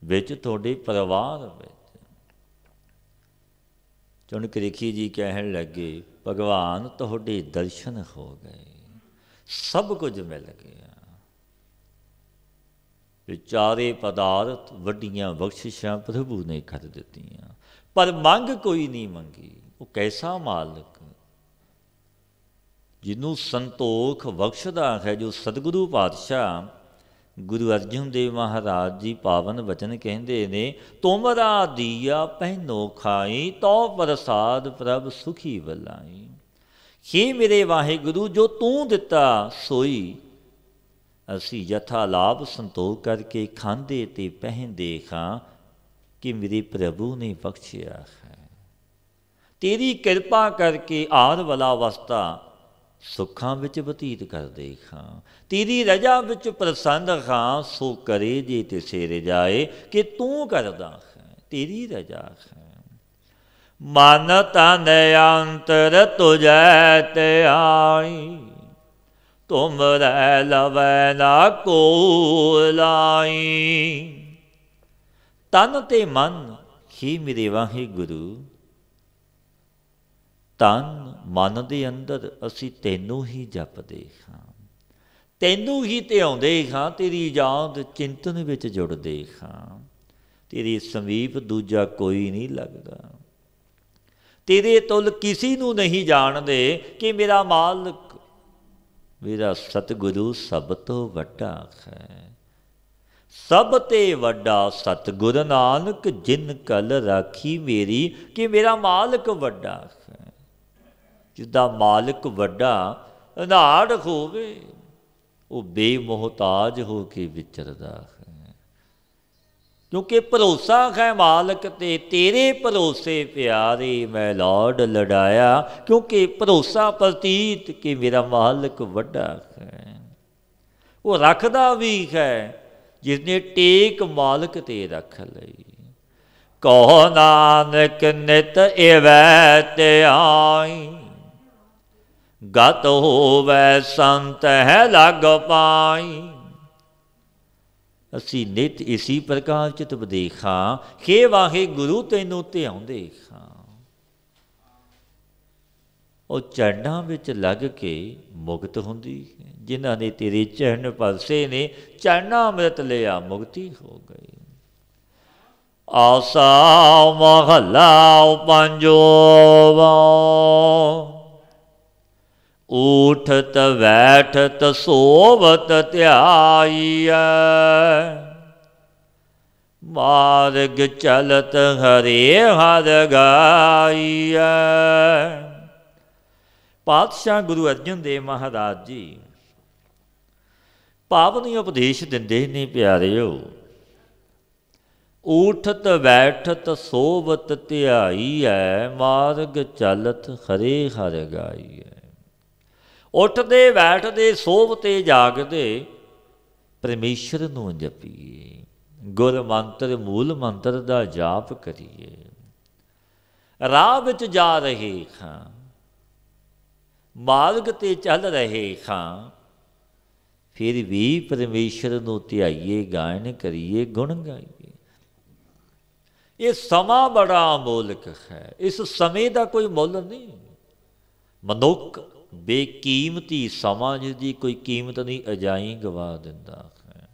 ਵਿੱਚ ਤੁਹਾਡੇ ਪਰਿਵਾਰ ਵਿੱਚ ਚੁਣ ਕੇ ਰਖੀ ਜੀ ਕਹਿਣ ਲੱਗੇ ਭਗਵਾਨ ਤੁਹਾਡੇ ਦਰਸ਼ਨ ਹੋ ਗਏ ਸਭ ਕੁਝ ਮਿਲ ਗਿਆ ਤੇ ਚਾਰੇ ਪਦਾਰਥ ਵੱਡੀਆਂ ਬਖਸ਼ਿਸ਼ਾਂ ਪ੍ਰਭੂ ਨੇ ਕਰ ਦਿੱਤੀਆਂ ਪਰ ਮੰਗ ਕੋਈ ਨਹੀਂ ਮੰਗੀ ਉਹ ਕੈਸਾ ਮਾਲਕ ਜਿਹਨੂੰ ਸੰਤੋਖ ਬਖਸ਼ਦਾ ਹੈ ਜੋ ਸਤਿਗੁਰੂ ਪਾਤਸ਼ਾਹ ਗੁਰੂ ਅਰਜਨ ਦੇਵ ਮਹਾਰਾਜ ਜੀ ਪਾਵਨ ਵਚਨ ਕਹਿੰਦੇ ਨੇ ਤੁਮਰਾ ਦੀਆ ਪਹਿਨੋ ਖਾਈ ਤੋ ਪ੍ਰਸਾਦ ਪ੍ਰਭ ਸੁਖੀ ਬਲਾਈ ਕੀ ਮੇਰੇ ਵਾਹਿਗੁਰੂ ਜੋ ਤੂੰ ਦਿੱਤਾ ਸੋਈ ਅਸੀਂ ਯਥਾ ਲਾਭ ਸੰਤੋਖ ਕਰਕੇ ਖਾਂਦੇ ਤੇ ਪਹਿਨਦੇ ਖਾਂ ਕਿ ਮੇਰੇ ਪ੍ਰਭੂ ਨੇ ਬਖਸ਼ਿਆ ਹੈ ਤੇਰੀ ਕਿਰਪਾ ਕਰਕੇ ਆਦ ਵਾਲਾ ਅਵਸਥਾ ਸੁੱਖਾਂ ਵਿੱਚ ਬਤੀਤ ਕਰਦੇ ਖਾਂ ਤੇਰੀ ਰਜਾ ਵਿੱਚ ਪ੍ਰਸੰਨ ਖਾਂ ਸੋ ਕਰੇ ਜੇ ਤੇ ਸੇਰੇ ਜਾਏ ਕਿ ਤੂੰ ਕਰਦਾ ਹੈ ਤੇਰੀ ਰਜਾ ਹੈ ਮਨ ਤਨ ਅੰਤਰ ਤੁਜੈ ਤੇ ਆਈ ਤੁਮ ਰਹਿ ਲਵੈ ਨਾ ਕੋ ਲਾਈ ਤਨ ਤੇ ਮਨ ਹੀ ਮੇਰੇ ਗੁਰੂ ਤਨ ਮਨ ਦੇ ਅੰਦਰ ਅਸੀਂ ਤੈਨੂੰ ਹੀ ਜਪਦੇ ਹਾਂ ਤੈਨੂੰ ਹੀ ਤੇ ਆਉਂਦੇ ਹਾਂ ਤੇਰੀ ਯਾਦ ਚਿੰਤਨ ਵਿੱਚ ਜੁੜਦੇ ਹਾਂ ਤੇਰੇ ਸੰਵੀਪ ਦੂਜਾ ਕੋਈ ਨਹੀਂ ਲੱਗਦਾ ਤੇਰੇ ਤੁਲ ਕਿਸੇ ਨੂੰ ਨਹੀਂ ਜਾਣਦੇ ਕਿ ਮੇਰਾ ਮਾਲਕ ਮੇਰਾ ਸਤਿਗੁਰੂ ਸਭ ਤੋਂ ਵੱਡਾ ਹੈ ਸਭ ਤੇ ਵੱਡਾ ਸਤਿਗੁਰ ਨਾਨਕ ਜਿਨ ਕਲ ਰਾਖੀ ਮੇਰੀ ਕਿ ਮੇਰਾ ਮਾਲਕ ਵੱਡਾ ਹੈ ਜਿਦਾ ਮਾਲਕ ਵੱਡਾ ਅਨਾੜ ਹੋਵੇ ਉਹ ਬੇਮੋਹਤਾਜ ਹੋ ਕੇ ਵਿਚਰਦਾ ਹੈ ਕਿਉਂਕਿ ਭਰੋਸਾ ਹੈ ਮਾਲਕ ਤੇ ਤੇਰੇ ਭਰੋਸੇ ਪਿਆਰੇ ਮੈਂ ਲਾਡ ਲੜਾਇਆ ਕਿਉਂਕਿ ਭਰੋਸਾ ਪ੍ਰਤੀਤ ਕਿ ਮੇਰਾ ਮਾਲਕ ਵੱਡਾ ਹੈ ਉਹ ਰੱਖਦਾ ਵੀ ਹੈ ਜਿਸ ਨੇ ਟੇਕ ਮਾਲਕ ਤੇ ਰੱਖ ਲਈ ਕਹੋ ਨਾਨਕ ਨਿਤ ਇਵੈ ਤੇ ਆਈ ਗਤ ਹੋਵੇ ਸੰਤ ਹੈ ਲਗ ਪਾਈ ਅਸੀਂ ਨਿਤ ਇਸੀ ਪ੍ਰਕਾਰ ਚਿਤ ਬਦੇਖਾਂ ਖੇ ਵਾਹੇ ਗੁਰੂ ਤੈਨੂੰ ਧਿਆਉਂਦੇ ਖਾਂ ਉਹ ਚੜ੍ਹਨਾਂ ਵਿੱਚ ਲੱਗ ਕੇ ਮੁਕਤ ਹੁੰਦੀ ਜਿਨ੍ਹਾਂ ਨੇ ਤੇਰੇ ਚਰਨ ਪਰਸੇ ਨੇ ਚੜ੍ਹਨਾ ਅੰਮ੍ਰਿਤ ਲਿਆ ਮੁਕਤੀ ਹੋ ਗਈ ਆਸਾ ਮਹਲਾ ਪੰਜੋ ਵਾ ਊਠਤ ਵੈਠਤ ਸੋਵਤ ਧਿਆਈਐ ਮਾਰਗ ਚਲਤ ਹਰੇ ਹਰ ਗਾਈਐ ਪਾਤਸ਼ਾਹ ਗੁਰੂ ਅਰਜਨ ਦੇਵ ਮਹਾਰਾਜ ਜੀ ਪਾਵਨੀ ਉਪਦੇਸ਼ ਦਿੰਦੇ ਨੇ ਪਿਆਰਿਓ ਉਠਤ ਬੈਠਤ ਸੋਵਤ ਧਿਆਈਐ ਮਾਰਗ ਚਲਤ ਹਰੇ ਹਰ ਗਾਈਐ ਉੱਠਦੇ ਬੈਠਦੇ ਸੋਵਤੇ ਜਾਗਦੇ ਪਰਮੇਸ਼ਰ ਨੂੰ ਜਪੀਏ ਗੁਰ ਮੰਤਰ ਮੂਲ ਮੰਤਰ ਦਾ ਜਾਪ ਕਰੀਏ ਰਾਹ ਵਿੱਚ ਜਾ ਰਹੇ ਹਾਂ ਮਾਰਗ ਤੇ ਚੱਲ ਰਹੇ ਹਾਂ ਫਿਰ ਵੀ ਪਰਮੇਸ਼ਰ ਨੂੰ ਧਿਆਈਏ ਗਾਇਨ ਕਰੀਏ ਗੁਣ ਗਾਈਏ ਇਹ ਸਮਾਂ ਬੜਾ ਅਮੋਲਕ ਹੈ ਇਸ ਸਮੇਂ ਦਾ ਕੋਈ ਮੁੱਲ ਨਹੀਂ ਮਨੁੱਖ ਬੇਕੀਮਤੀ ਸਮਾਂ ਜਿਸ ਦੀ ਕੋਈ ਕੀਮਤ ਨਹੀਂ ਅਜਾਈ ਗਵਾ ਦਿੰਦਾ ਹੈ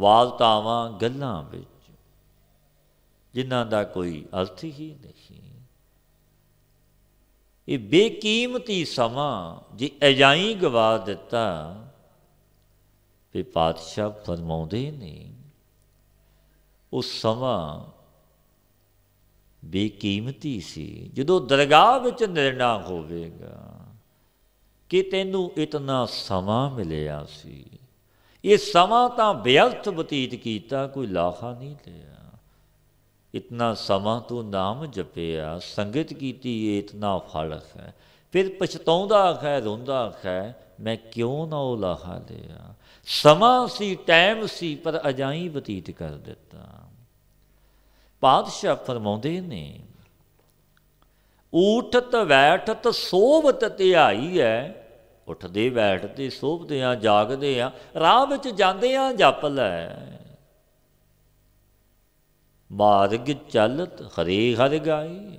ਵਾਲਤਾਵਾਂ ਗੱਲਾਂ ਵਿੱਚ ਜਿਨ੍ਹਾਂ ਦਾ ਕੋਈ ਅਰਥ ਹੀ ਨਹੀਂ ਇਹ ਬੇਕੀਮਤੀ ਸਮਾਂ ਜੇ ਅਜਾਈ ਗਵਾ ਦਿੱਤਾ ਤੇ ਪਾਤਸ਼ਾਹ ਫਰਮਾਉਂਦੇ ਨੇ ਉਹ ਸਮਾਂ ਬੇਕੀਮਤੀ ਸੀ ਜਦੋਂ ਦਰਗਾਹ ਵਿੱਚ ਨਿਰਣਾ ਹੋਵੇਗਾ ਕਿ ਤੈਨੂੰ ਇਤਨਾ ਸਮਾਂ ਮਿਲਿਆ ਸੀ ਇਹ ਸਮਾਂ ਤਾਂ ਬੇਅਰਥ ਬਤੀਤ ਕੀਤਾ ਕੋਈ ਲਾਹਾ ਨਹੀਂ ਲਿਆ ਇਤਨਾ ਸਮਾਂ ਤੂੰ ਨਾਮ ਜਪਿਆ ਸੰਗਤ ਕੀਤੀ ਇਤਨਾ ਫਲ ਹੈ ਫਿਰ ਪਛਤਾਉਂਦਾ ਹੈ ਰੋਂਦਾ ਹੈ ਮੈਂ ਕਿਉਂ ਨਾ ਉਹ ਲਾਹਾ ਲਿਆ ਸਮਾਂ ਸੀ ਟਾਈਮ ਸੀ ਪਰ ਅਜਾਈ ਬਤੀਤ ਕਰ ਦਿੱਤਾ ਪਾਤਸ਼ਾਹ ਫਰਮਾਉਂਦੇ ਨੇ ਉਠਤ ਬੈਠਤ ਸੋਵਤ ਧਿਆਈ ਹੈ ਉੱਠਦੇ ਬੈਠਦੇ ਸੋਭਦੇ ਆ ਜਾਗਦੇ ਆ ਰਾਹ ਵਿੱਚ ਜਾਂਦੇ ਆ ਜਪ ਲੈ ਮਾਰਗ ਚਲਤ ਹਰੇ ਹਰ ਗਾਈ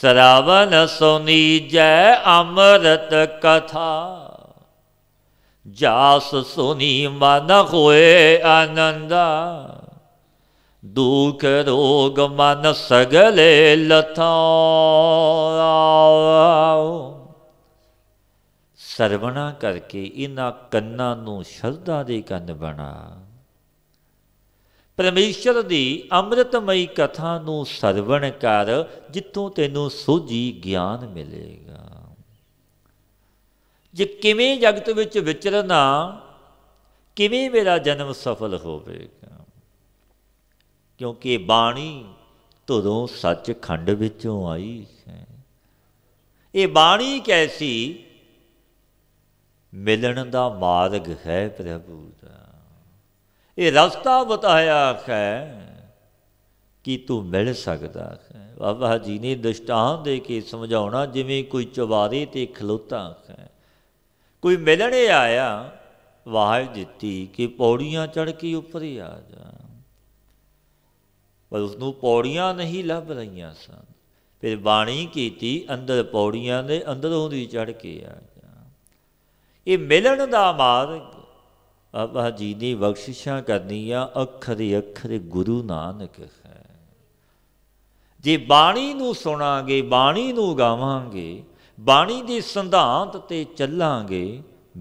ਸਰਾਵਨ ਸੋਨੀ ਜੈ ਅਮਰਤ ਕਥਾ ਜਾਸ ਸੁਨੀ ਮਨ ਹੋਏ ਆਨੰਦਾ ਦੁਖ ਰੋਗ ਮਨ ਸਗਲੇ ਲਥਾਉ ਸਰਵਣਾ ਕਰਕੇ ਇਹਨਾਂ ਕੰਨਾਂ ਨੂੰ ਸ਼ਰਧਾ ਦੇ ਕੰਨ ਬਣਾ ਪਰਮੇਸ਼ਰ ਦੀ ਅੰਮ੍ਰਿਤਮਈ ਕਥਾ ਨੂੰ ਸਰਵਣ ਕਰ ਜਿੱਥੋਂ ਤੈਨੂੰ ਸੋਝੀ ਗਿਆਨ ਮਿਲੇਗਾ ਜੇ ਕਿਵੇਂ ਜਗਤ ਵਿੱਚ ਵਿਚਰਨਾ ਕਿਵੇਂ ਮੇਰਾ ਜਨਮ ਸਫਲ ਹੋਵੇਗਾ ਕਿਉਂਕਿ ਬਾਣੀ ਸੱਚ ਸੱਚਖੰਡ ਵਿੱਚੋਂ ਆਈ ਹੈ ਇਹ ਬਾਣੀ ਕੈਸੀ ਮਿਲਣ ਦਾ ਮਾਰਗ ਹੈ ਪ੍ਰਭੂ ਦਾ ਇਹ ਰਸਤਾ ਬਤਾਇਆ ਹੈ ਕਿ ਤੂੰ ਮਿਲ ਸਕਦਾ ਹੈ ਬਾਬਾ ਜੀ ਨੇ ਦਸ਼ਟਾਂ ਦੇ ਕੇ ਸਮਝਾਉਣਾ ਜਿਵੇਂ ਕੋਈ ਚਵਾਰੇ ਤੇ ਖਲੋਤਾ ਹੈ ਕੋਈ ਮਿਲਣੇ ਆਇਆ ਵਾਹ ਦਿੱਤੀ ਕਿ ਪੌੜੀਆਂ ਚੜ ਕੇ ਉੱਪਰ ਹੀ ਆ ਜਾ ਪਰ ਉਸ ਨੂੰ ਪੌੜੀਆਂ ਨਹੀਂ ਲੱਭ ਰਹੀਆਂ ਸਨ ਫਿਰ ਬਾਣੀ ਕੀਤੀ ਅੰਦਰ ਪੌੜੀਆਂ ਦੇ ਅੰਦਰੋਂ ਦੀ ਚੜ ਕੇ ਆ ਗਿਆ ਇਹ ਮਿਲਣ ਦਾ ਮਾਰਗ ਆਪਾ ਜੀ ਦੀ ਬਖਸ਼ਿਸ਼ਾਂ ਕਰਨੀਆਂ ਅੱਖਰ ਅੱਖਰ ਗੁਰੂ ਨਾਨਕ ਹੈ ਜੇ ਬਾਣੀ ਨੂੰ ਸੁਣਾਗੇ ਬਾਣੀ ਨੂੰ ਗਾਵਾਂਗੇ ਬਾਣੀ ਦੇ ਸਿਧਾਂਤ ਤੇ ਚੱਲਾਂਗੇ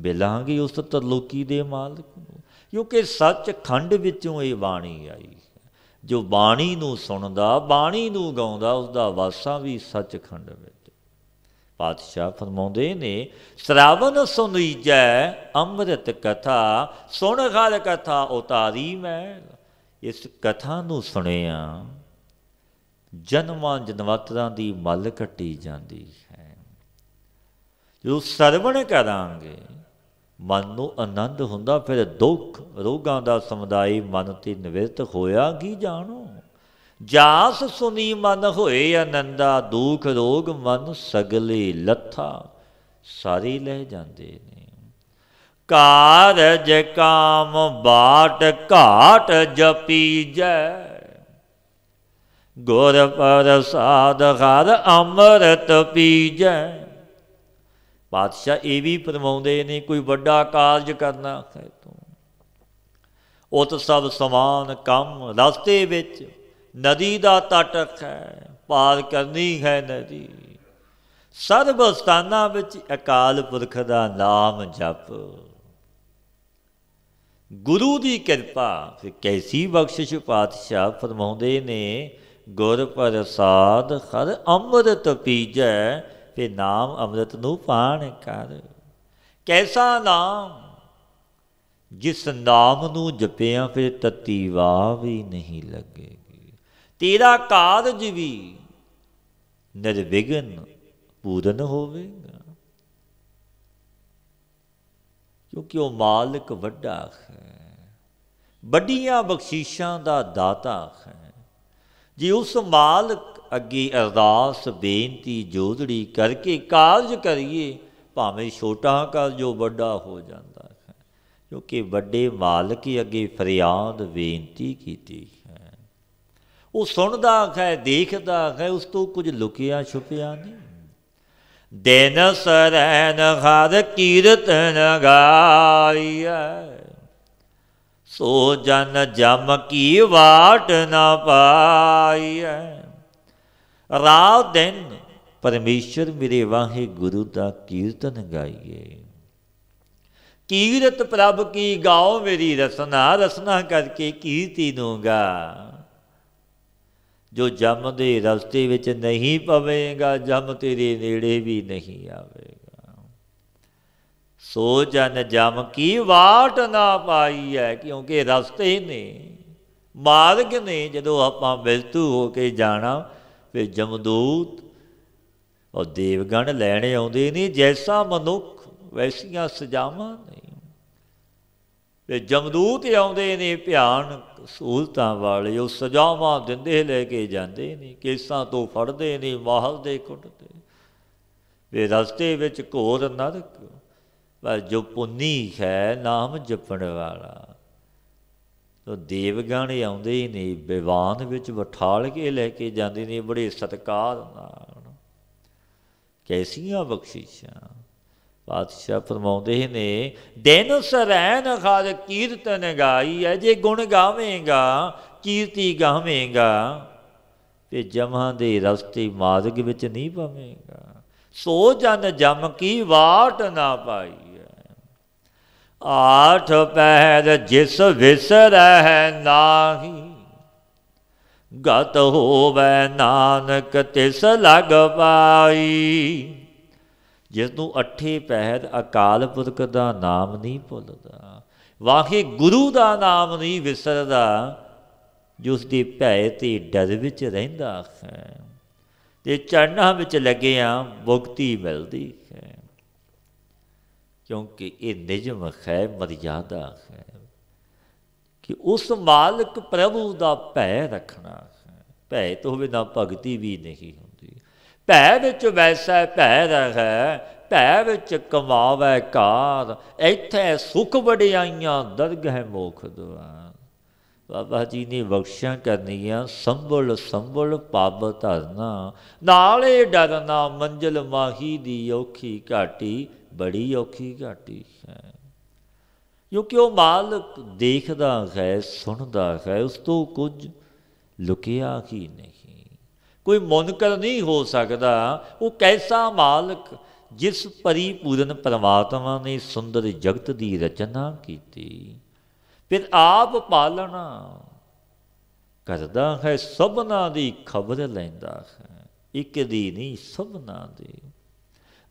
ਮਿਲਾਂਗੇ ਉਸ ਤਰਲੋਕੀ ਦੇ ਮਾਲਕ ਨੂੰ ਕਿਉਂਕਿ ਸੱਚ ਖੰਡ ਵਿੱਚੋਂ ਇਹ ਬਾਣੀ ਆਈ ਜੋ ਬਾਣੀ ਨੂੰ ਸੁਣਦਾ ਬਾਣੀ ਨੂੰ ਗਾਉਂਦਾ ਉਸ ਦਾ ਵਾਸਾ ਵੀ ਸੱਚਖੰਡ ਵਿੱਚ ਪਾਤਸ਼ਾਹ ਫਰਮਾਉਂਦੇ ਨੇ ਸ਼ਰਾਵਨ ਸੁਨੀਜੈ ਅੰਮ੍ਰਿਤ ਕਥਾ ਸੁਣ ਹਰ ਕਥਾ ਉਤਾਰੀ ਮੈਂ ਇਸ ਕਥਾ ਨੂੰ ਸੁਣਿਆ ਜਨਮਾਂ ਜਨਵਤਰਾਂ ਦੀ ਮਲ ਕੱਟੀ ਜਾਂਦੀ ਹੈ ਜੋ ਸਰਵਣ ਕਰਾਂਗੇ ਮਨ ਨੂੰ ਆਨੰਦ ਹੁੰਦਾ ਫਿਰ ਦੁੱਖ ਰੋਗਾਂ ਦਾ ਸਮਦਾਈ ਮਨ ਤੇ ਨਿਵਰਤ ਹੋਇਆ ਕੀ ਜਾਣੋ ਜਾਸ ਸੁਨੀ ਮਨ ਹੋਏ ਆਨੰਦਾ ਦੁੱਖ ਰੋਗ ਮਨ ਸਗਲੇ ਲੱਥਾ ਸਾਰੇ ਲੈ ਜਾਂਦੇ ਨੇ ਕਾਰਜ ਕਾਮ ਬਾਟ ਘਾਟ ਜਪੀ ਜੈ ਗੁਰ ਪ੍ਰਸਾਦ ਘਰ ਅੰਮ੍ਰਿਤ ਪੀਜੈ ਬਾਦਸ਼ਾਹ ਇਹ ਵੀ ਫਰਮਾਉਂਦੇ ਨੇ ਕੋਈ ਵੱਡਾ ਕਾਰਜ ਕਰਨਾ ਹੈ ਤੂੰ ਉਤ ਸਭ ਸਮਾਨ ਕੰਮ ਰਸਤੇ ਵਿੱਚ ਨਦੀ ਦਾ ਤਟ ਹੈ ਪਾਰ ਕਰਨੀ ਹੈ ਨਦੀ ਸਰਬ ਸਤਾਨਾ ਵਿੱਚ ਅਕਾਲ ਪੁਰਖ ਦਾ ਨਾਮ ਜਪ ਗੁਰੂ ਦੀ ਕਿਰਪਾ ਫਿਰ ਕੈਸੀ ਬਖਸ਼ਿਸ਼ ਪਾਤਸ਼ਾਹ ਫਰਮਾਉਂਦੇ ਨੇ ਗੁਰ ਪ੍ਰਸਾਦ ਹਰ ਅੰਮ੍ਰਿਤ ਪੀਜੈ ਕਿ ਨਾਮ ਅੰਮ੍ਰਿਤ ਨੂੰ ਪਾਣ ਕਰ ਕੈਸਾ ਨਾਮ ਜਿਸ ਨਾਮ ਨੂੰ ਜਪਿਆ ਫਿਰ ਤਤੀਵਾ ਵੀ ਨਹੀਂ ਲੱਗੇਗੀ ਤੇਰਾ ਕਾਰਜ ਵੀ ਨਿਰਵਿਗਨ ਪੂਰਨ ਹੋਵੇਗਾ ਕਿਉਂਕਿ ਉਹ ਮਾਲਕ ਵੱਡਾ ਹੈ ਵੱਡੀਆਂ ਬਖਸ਼ੀਸ਼ਾਂ ਦਾ ਦਾਤਾ ਹੈ ਜੇ ਉਸ ਮਾਲਕ ਅੱਗੇ ਅਰਦਾਸ ਬੇਨਤੀ ਜੋਦੜੀ ਕਰਕੇ ਕਾਰਜ ਕਰੀਏ ਭਾਵੇਂ ਛੋਟਾ ਕਰ ਜੋ ਵੱਡਾ ਹੋ ਜਾਂਦਾ ਹੈ ਕਿਉਂਕਿ ਵੱਡੇ ਮਾਲਕ ਹੀ ਅੱਗੇ ਫਰਿਆਦ ਬੇਨਤੀ ਕੀਤੀ ਹੈ ਉਹ ਸੁਣਦਾ ਹੈ ਦੇਖਦਾ ਹੈ ਉਸ ਤੋਂ ਕੁਝ ਲੁਕਿਆ ਛੁਪਿਆ ਨਹੀਂ ਦੇਨ ਸਰੈਨ ਹਰ ਕੀਰਤਨ ਗਾਈਐ ਸੋ ਜਨ ਜਮ ਕੀ ਵਾਟ ਨਾ ਪਾਈਐ ਰਾਤ ਦਿਨ ਪਰਮੇਸ਼ਰ ਮੇਰੇ ਵਾਹੇ ਗੁਰੂ ਦਾ ਕੀਰਤਨ ਗਾਈਏ ਕੀਰਤ ਪ੍ਰਭ ਕੀ ਗਾਓ ਮੇਰੀ ਰਸਨਾ ਰਸਨਾ ਕਰਕੇ ਕੀਰਤੀ ਦੂੰਗਾ ਜੋ ਜਮ ਦੇ ਰਸਤੇ ਵਿੱਚ ਨਹੀਂ ਪਵੇਗਾ ਜਮ ਤੇਰੇ ਨੇੜੇ ਵੀ ਨਹੀਂ ਆਵੇਗਾ ਸੋ ਜਨ ਜਮ ਕੀ ਵਾਟ ਨਾ ਪਾਈ ਹੈ ਕਿਉਂਕਿ ਰਸਤੇ ਨੇ ਮਾਰਗ ਨੇ ਜਦੋਂ ਆਪਾਂ ਬਿਲਤੂ ਹੋ ਕੇ ਜਾਣਾ ਵੇ ਜਮਦੂਤ ਉਹ ਦੇਵਗਣ ਲੈਣੇ ਆਉਂਦੇ ਨਹੀਂ ਜੈਸਾ ਮਨੁੱਖ ਵੈਸੀਆਂ ਸਜਾਵਾਂ ਨਹੀਂ ਵੇ ਜਮਦੂਤ ਆਉਂਦੇ ਨੇ ਭਿਆਨ ਸਹੂਲਤਾਂ ਵਾਲੇ ਉਹ ਸਜਾਵਾਂ ਦਿੰਦੇ ਲੈ ਕੇ ਜਾਂਦੇ ਨੇ ਕੇਸਾਂ ਤੋਂ ਫੜਦੇ ਨੇ ਮਾਹਲ ਦੇ ਕੁੱਟਦੇ ਵੇ ਰਸਤੇ ਵਿੱਚ ਘੋਰ ਨਰਕ ਪਰ ਜੋ ਪੁੰਨੀ ਹੈ ਨਾਮ ਜਪਣ ਵਾਲਾ ਤੋ ਦੇਵਗਣ ਆਉਂਦੇ ਹੀ ਨਹੀਂ ਵਿਵਾਨ ਵਿੱਚ ਬਿਠਾਲ ਕੇ ਲੈ ਕੇ ਜਾਂਦੇ ਨੇ ਬੜੇ ਸਤਕਾਰ ਨਾਲ ਕੈਸੀਆਂ ਬਖਸ਼ਿਸ਼ਾਂ ਪਾਤਸ਼ਾਹ ਫਰਮਾਉਂਦੇ ਨੇ ਦਿਨ ਸਰੈਨ ਖਾਦ ਕੀਰਤਨ ਗਾਈ ਐ ਜੇ ਗੁਣ ਗਾਵੇਂਗਾ ਕੀਰਤੀ ਗਾਵੇਂਗਾ ਤੇ ਜਮਾਂ ਦੇ ਰਸਤੇ ਮਾਰਗ ਵਿੱਚ ਨਹੀਂ ਪਵੇਂਗਾ ਸੋ ਜਨ ਜਮ ਕੀ ਵਾਟ ਨਾ ਪਾਈ ਆਠ ਪਹਿਰ ਜਿਸ ਵਿਸਰਹਿ ਨਾਹੀ ਗਤ ਹੋਵੇ ਨਾਨਕ ਤਿਸ ਲਗ ਪਾਈ ਜਿਸ ਨੂੰ ਅਠੇ ਪਹਿਰ ਅਕਾਲ ਪੁਰਖ ਦਾ ਨਾਮ ਨਹੀਂ ਭੁੱਲਦਾ ਵਾਹੇ ਗੁਰੂ ਦਾ ਨਾਮ ਨਹੀਂ ਵਿਸਰਦਾ ਜੋ ਉਸ ਦੀ ਭੈ ਤੇ ਡਰ ਵਿੱਚ ਰਹਿੰਦਾ ਹੈ ਤੇ ਚੜਨਾ ਵਿੱਚ ਲੱਗਿਆ ਮੁਕਤੀ ਮਿਲਦੀ ਕਿਉਂਕਿ ਇਹ ਨਿਜਮ ਹੈ ਮਰਯਾਦਾ ਹੈ ਕਿ ਉਸ ਮਾਲਕ ਪ੍ਰਭੂ ਦਾ ਭੈ ਰੱਖਣਾ ਹੈ ਭੈ ਤੋਂ ਬਿਨਾ ਭਗਤੀ ਵੀ ਨਹੀਂ ਹੁੰਦੀ ਭੈ ਵਿੱਚ ਵੈਸਾ ਭੈ ਰਹਿ ਭੈ ਵਿੱਚ ਕਮਾਵੇ ਕਾਰ ਇੱਥੇ ਸੁਖ ਵਡਿਆਈਆਂ ਦਰਗਹਿ ਮੋਖ ਦੁਆਰ ਬਾਬਾ ਜੀ ਨੇ ਬਖਸ਼ਿਸ਼ਾਂ ਕਰਨੀਆਂ ਸੰਭਲ ਸੰਭਲ ਪਾਪ ਧਰਨਾ ਨਾਲੇ ਡਰਨਾ ਮੰਜ਼ਲ ਮਾਹੀ ਦੀ ਔਖੀ ਘਾਟੀ ਬੜੀ ਔਖੀ ਘਾਟੀ ਹੈ ਕਿਉਂਕਿ ਉਹ ਮਾਲਕ ਦੇਖਦਾ ਹੈ ਸੁਣਦਾ ਹੈ ਉਸ ਤੋਂ ਕੁਝ ਲੁਕਿਆ ਹੀ ਨਹੀਂ ਕੋਈ ਮੁਨਕਰ ਨਹੀਂ ਹੋ ਸਕਦਾ ਉਹ ਕੈਸਾ ਮਾਲਕ ਜਿਸ ਪਰਿਪੂਰਨ ਪਰਮਾਤਮਾ ਨੇ ਸੁੰਦਰ ਜਗਤ ਦੀ ਰਚਨਾ ਕੀਤੀ ਫਿਰ ਆਪ ਪਾਲਣਾ ਕਰਦਾ ਹੈ ਸਭਨਾ ਦੀ ਖਬਰ ਲੈਂਦਾ ਹੈ ਇੱਕ ਦੀ ਨਹੀਂ ਸਭਨਾ ਦੀ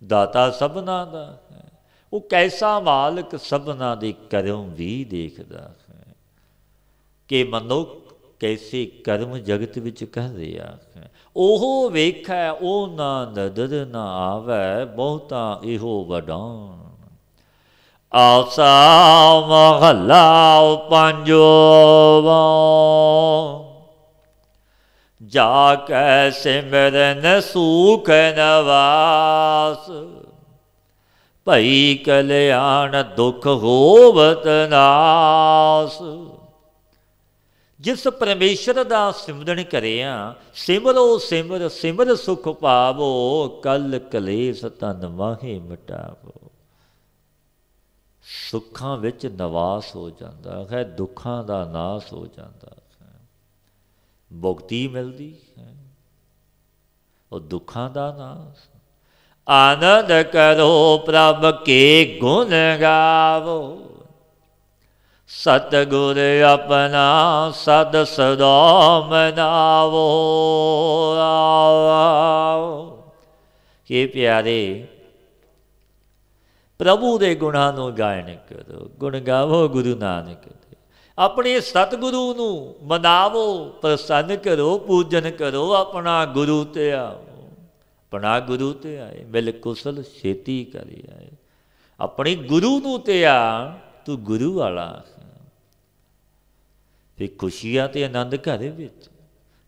ਦਾਤਾ ਸਭਨਾ ਦਾ ਹੈ ਉਹ ਕੈਸਾ ਮਾਲਕ ਸਭਨਾ ਦੀ ਕਰਮ ਵੀ ਦੇਖਦਾ ਹੈ ਕਿ ਮਨੁੱਖ ਕੈਸੇ ਕਰਮ ਜਗਤ ਵਿੱਚ ਕਰ ਰਿਹਾ ਹੈ ਉਹ ਵੇਖੈ ਉਹ ਨਾ ਨਦਰ ਨਾ ਆਵੇ ਬਹੁਤਾ ਇਹੋ ਵਡਾਂ ਆਸਾ ਮਹਲਾ ਪੰਜੋ ਜਾ ਕੈ ਸਿਮਰਨ ਸੁਖ ਨਵਾਸ ਭਈ ਕਲਿਆਣ ਦੁਖ ਹੋਵਤ ਨਾਸ ਜਿਸ ਪਰਮੇਸ਼ਰ ਦਾ ਸਿਮਰਨ ਕਰਿਆ ਸਿਮਰੋ ਸਿਮਰ ਸਿਮਰ ਸੁਖ ਪਾਵੋ ਕਲ ਕਲੇਸ਼ ਤਨ ਮਾਹੇ ਮਟਾਵ ਸੁੱਖਾਂ ਵਿੱਚ ਨਿਵਾਸ ਹੋ ਜਾਂਦਾ ਹੈ ਦੁੱਖਾਂ ਦਾ ਨਾਸ ਹੋ ਜਾਂਦਾ ਹੈ ਬੁਗਤੀ ਮਿਲਦੀ ਹੈ ਉਹ ਦੁੱਖਾਂ ਦਾ ਨਾਸ ਆਨੰਦ ਕਰੋ ਪ੍ਰਭ ਕੇ ਗੁਣ ਗਾਵੋ ਸਤਗੁਰ ਆਪਣਾ ਸਦ ਸਦਾ ਮਨਾਵੋ ਆਓ ਕੀ ਪਿਆਰੇ ਪ੍ਰਭੂ ਦੇ ਗੁਣਾਂ ਨੂੰ ਗਾਇਨ ਕਰੋ ਗੁਣ ਗਾਵੋ ਗੁਰੂ ਨਾਨਕ ਦੇ ਆਪਣੇ ਸਤਿਗੁਰੂ ਨੂੰ ਮਨਾਵੋ ਪ੍ਰਸੰਨ ਕਰੋ ਪੂਜਨ ਕਰੋ ਆਪਣਾ ਗੁਰੂ ਤੇ ਆਓ ਆਪਣਾ ਗੁਰੂ ਤੇ ਆਏ ਮਿਲ ਕੁਸਲ ਛੇਤੀ ਕਰੀ ਆਏ ਆਪਣੇ ਗੁਰੂ ਨੂੰ ਤੇ ਆ ਤੂੰ ਗੁਰੂ ਵਾਲਾ ਤੇ ਖੁਸ਼ੀਆਂ ਤੇ ਆਨੰਦ ਘਰੇ ਵਿੱਚ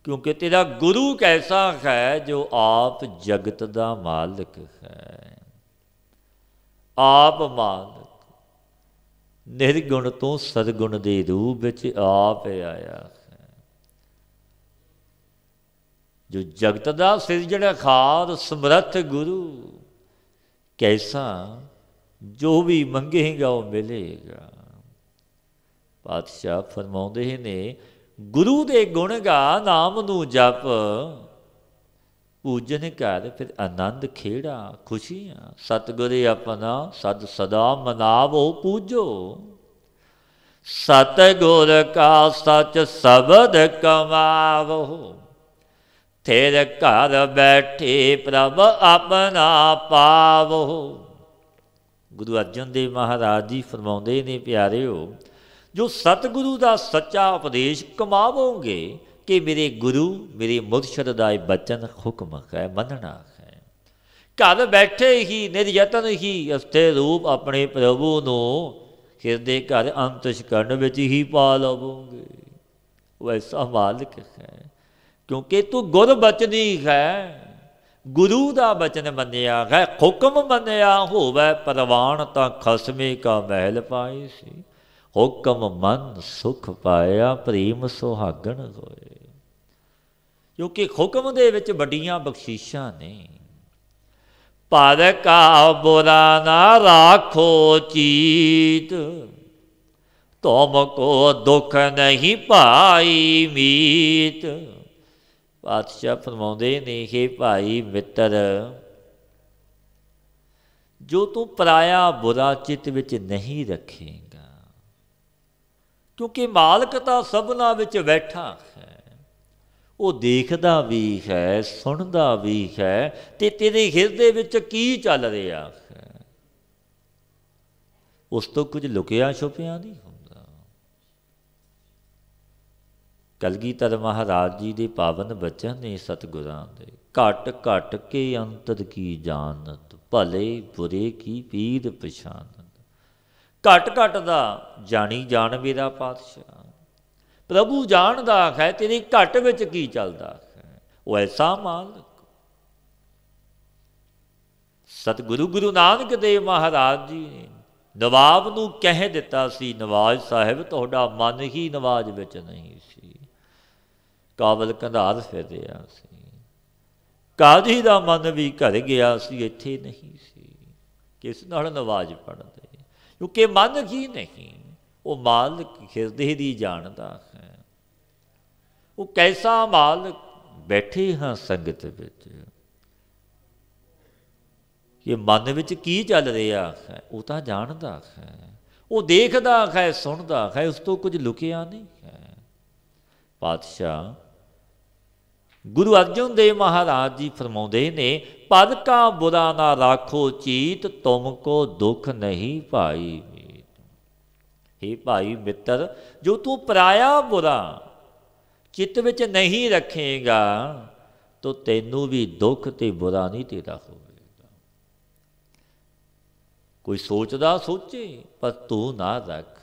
ਕਿਉਂਕਿ ਤੇਰਾ ਗੁਰੂ ਕੈਸਾ ਹੈ ਜੋ ਆਪ ਜਗਤ ਦਾ ਮਾਲਕ ਹੈ ਆਪ ਮਾਨ ਨਿਰਗੁਣ ਤੋਂ ਸਦਗੁਣ ਦੇ ਰੂਪ ਵਿੱਚ ਆਪ ਆਇਆ ਜੋ ਜਗਤ ਦਾ ਸਿਰ ਜਿਹੜਾ ਖਾਦ ਸਮਰੱਥ ਗੁਰੂ ਕੈਸਾ ਜੋ ਵੀ ਮੰਗੇਗਾ ਉਹ ਮਿਲੇਗਾ ਪਾਤਸ਼ਾਹ ਫਰਮਾਉਂਦੇ ਨੇ ਗੁਰੂ ਦੇ ਗੁਣ ਗਾ ਨਾਮ ਨੂੰ ਜਪ ਪੂਜਨ ਘਰ ਫਿਰ ਆਨੰਦ ਖੇੜਾ ਖੁਸ਼ੀਆਂ ਸਤਗੁਰੇ ਆਪਣਾ ਸਦ ਸਦਾ ਮਨਾਵੋ ਪੂਜੋ ਸਤਗੁਰ ਕਾ ਸੱਚ ਸਬਦ ਕਮਾਵੋ ਤੇਰ ਘਰ ਬੈਠੇ ਪ੍ਰਭ ਆਪਣਾ ਪਾਵੋ ਗੁਰੂ ਅਰਜਨ ਦੇਵ ਮਹਾਰਾਜ ਜੀ ਫਰਮਾਉਂਦੇ ਨੇ ਪਿਆਰਿਓ ਜੋ ਸਤਗੁਰੂ ਦਾ ਸੱਚਾ ਉਪਦੇਸ਼ ਕਮਾਵੋਗੇ ਕਿ ਮੇਰੇ ਗੁਰੂ ਮੇਰੇ ਮੁਰਸ਼ਿਦ ਦਾ ਇਹ ਬਚਨ ਹੁਕਮ ਹੈ ਮੰਨਣਾ ਹੈ ਘਰ ਬੈਠੇ ਹੀ ਨਿਰਯਤਨ ਹੀ ਅਸਤੇ ਰੂਪ ਆਪਣੇ ਪ੍ਰਭੂ ਨੂੰ ਹਿਰਦੇ ਘਰ ਅੰਤਸ਼ਕਰਨ ਵਿੱਚ ਹੀ ਪਾ ਲਵੋਗੇ ਵੈਸਾ ਮਾਲਕ ਹੈ ਕਿਉਂਕਿ ਤੂੰ ਗੁਰਬਚਨੀ ਹੈ ਗੁਰੂ ਦਾ ਬਚਨ ਮੰਨਿਆ ਹੈ ਹੁਕਮ ਮੰਨਿਆ ਹੋਵੇ ਪਰਵਾਨ ਤਾਂ ਖਸਮੇ ਕਾ ਮਹਿਲ ਪਾਈ ਸੀ ਹੁਕਮ ਮੰਨ ਸੁਖ ਪਾਇਆ ਪ੍ਰੇਮ ਸੁਹਾਗਣ ਹੋਏ ਕਿਉਂਕਿ ਹੁਕਮ ਦੇ ਵਿੱਚ ਵੱਡੀਆਂ ਬਖਸ਼ੀਸ਼ਾਂ ਨੇ ਪਾਦ ਕਾ ਬੁਰਾ ਨਾ ਰੱਖੋ ਚੀਤ ਤੁਮ ਕੋ ਦੁੱਖ ਨਹੀਂ ਭਾਈ ਮੀਤ ਪਾਤਸ਼ਾਹ ਫਰਮਾਉਂਦੇ ਨੇ ਕਿ ਭਾਈ ਮਿੱਤਰ ਜੋ ਤੂੰ ਪਰਾਇਆ ਬੁਰਾ ਚਿੱਤ ਵਿੱਚ ਨਹੀਂ ਰੱਖੇਗਾ ਕਿਉਂਕਿ ਮਾਲਕ ਤਾਂ ਸਭਨਾ ਵਿੱਚ ਬੈਠਾ ਹੈ ਉਹ ਦੇਖਦਾ ਵੀ ਹੈ ਸੁਣਦਾ ਵੀ ਹੈ ਤੇ ਤੇਰੇ ਹਿਰਦੇ ਵਿੱਚ ਕੀ ਚੱਲ ਰਿਹਾ ਉਸ ਤੋਂ ਕੁਝ ਲੁਕਿਆ ਛੁਪਿਆ ਨਹੀਂ ਹੁੰਦਾ ਕਲਗੀਧਰ ਮਹਾਰਾਜ ਜੀ ਦੇ ਪਾਵਨ ਬਚਨ ਨੇ ਸਤਿਗੁਰਾਂ ਦੇ ਘਟ ਘਟ ਕੇ ਅੰਤਰ ਕੀ ਜਾਣਤ ਭਲੇ ਬੁਰੇ ਕੀ ਪੀਰ ਪਛਾਨਤ ਘਟ ਘਟ ਦਾ ਜਾਣੀ ਜਾਣ ਮੇਰਾ ਪਾਤਸ਼ਾਹ ਪ੍ਰਭੂ ਜਾਣਦਾ ਹੈ ਤੇਰੀ ਘਟ ਵਿੱਚ ਕੀ ਚੱਲਦਾ ਹੈ ਉਹ ਐਸਾ ਮਾਲਕ ਸਤਿਗੁਰੂ ਗੁਰੂ ਨਾਨਕ ਦੇਵ ਮਹਾਰਾਜ ਜੀ ਨੇ ਨਵਾਬ ਨੂੰ ਕਹਿ ਦਿੱਤਾ ਸੀ ਨਵਾਜ਼ ਸਾਹਿਬ ਤੁਹਾਡਾ ਮਨ ਹੀ ਨਵਾਜ਼ ਵਿੱਚ ਨਹੀਂ ਸੀ ਕਾਬਲ ਕੰਧਾਰ ਫਿਰਿਆ ਸੀ ਕਾਜੀ ਦਾ ਮਨ ਵੀ ਘਰ ਗਿਆ ਸੀ ਇੱਥੇ ਨਹੀਂ ਸੀ ਕਿਸ ਨਾਲ ਨਵਾਜ਼ ਪੜਦੇ ਕਿਉਂਕਿ ਮਨ ਹੀ ਨਹੀਂ ਉਹ ਮਾਲਕ ਖਿਰਦੇ ਦੀ ਜਾਣਦਾ ਉਹ ਕੈਸਾ ਮਾਲ ਬੈਠੇ ਹਾਂ ਸੰਗਤ ਵਿੱਚ ਕਿ ਮਨ ਵਿੱਚ ਕੀ ਚੱਲ ਰਿਹਾ ਹੈ ਉਹ ਤਾਂ ਜਾਣਦਾ ਹੈ ਉਹ ਦੇਖਦਾ ਹੈ ਸੁਣਦਾ ਹੈ ਉਸ ਤੋਂ ਕੁਝ ਲੁਕਿਆ ਨਹੀਂ ਹੈ ਪਾਤਸ਼ਾਹ ਗੁਰੂ ਅਰਜਨ ਦੇਵ ਮਹਾਰਾਜ ਜੀ ਫਰਮਾਉਂਦੇ ਨੇ ਪਦ ਕਾ ਬੁਰਾ ਨਾ ਰੱਖੋ ਚੀਤ ਤੁਮ ਕੋ ਦੁੱਖ ਨਹੀਂ ਭਾਈ ਹੇ ਭਾਈ ਮਿੱਤਰ ਜੋ ਤੂੰ ਪਰਾਇਆ ਬੁਰਾ ਚਿੱਤ ਵਿੱਚ ਨਹੀਂ ਰੱਖੇਗਾ ਤੋ ਤੈਨੂੰ ਵੀ ਦੁੱਖ ਤੇ ਬੁਰਾ ਨਹੀਂ ਤੇਰਾ ਹੋਵੇਗਾ ਕੋਈ ਸੋਚਦਾ ਸੋਚੇ ਪਰ ਤੂੰ ਨਾ ਰੱਖ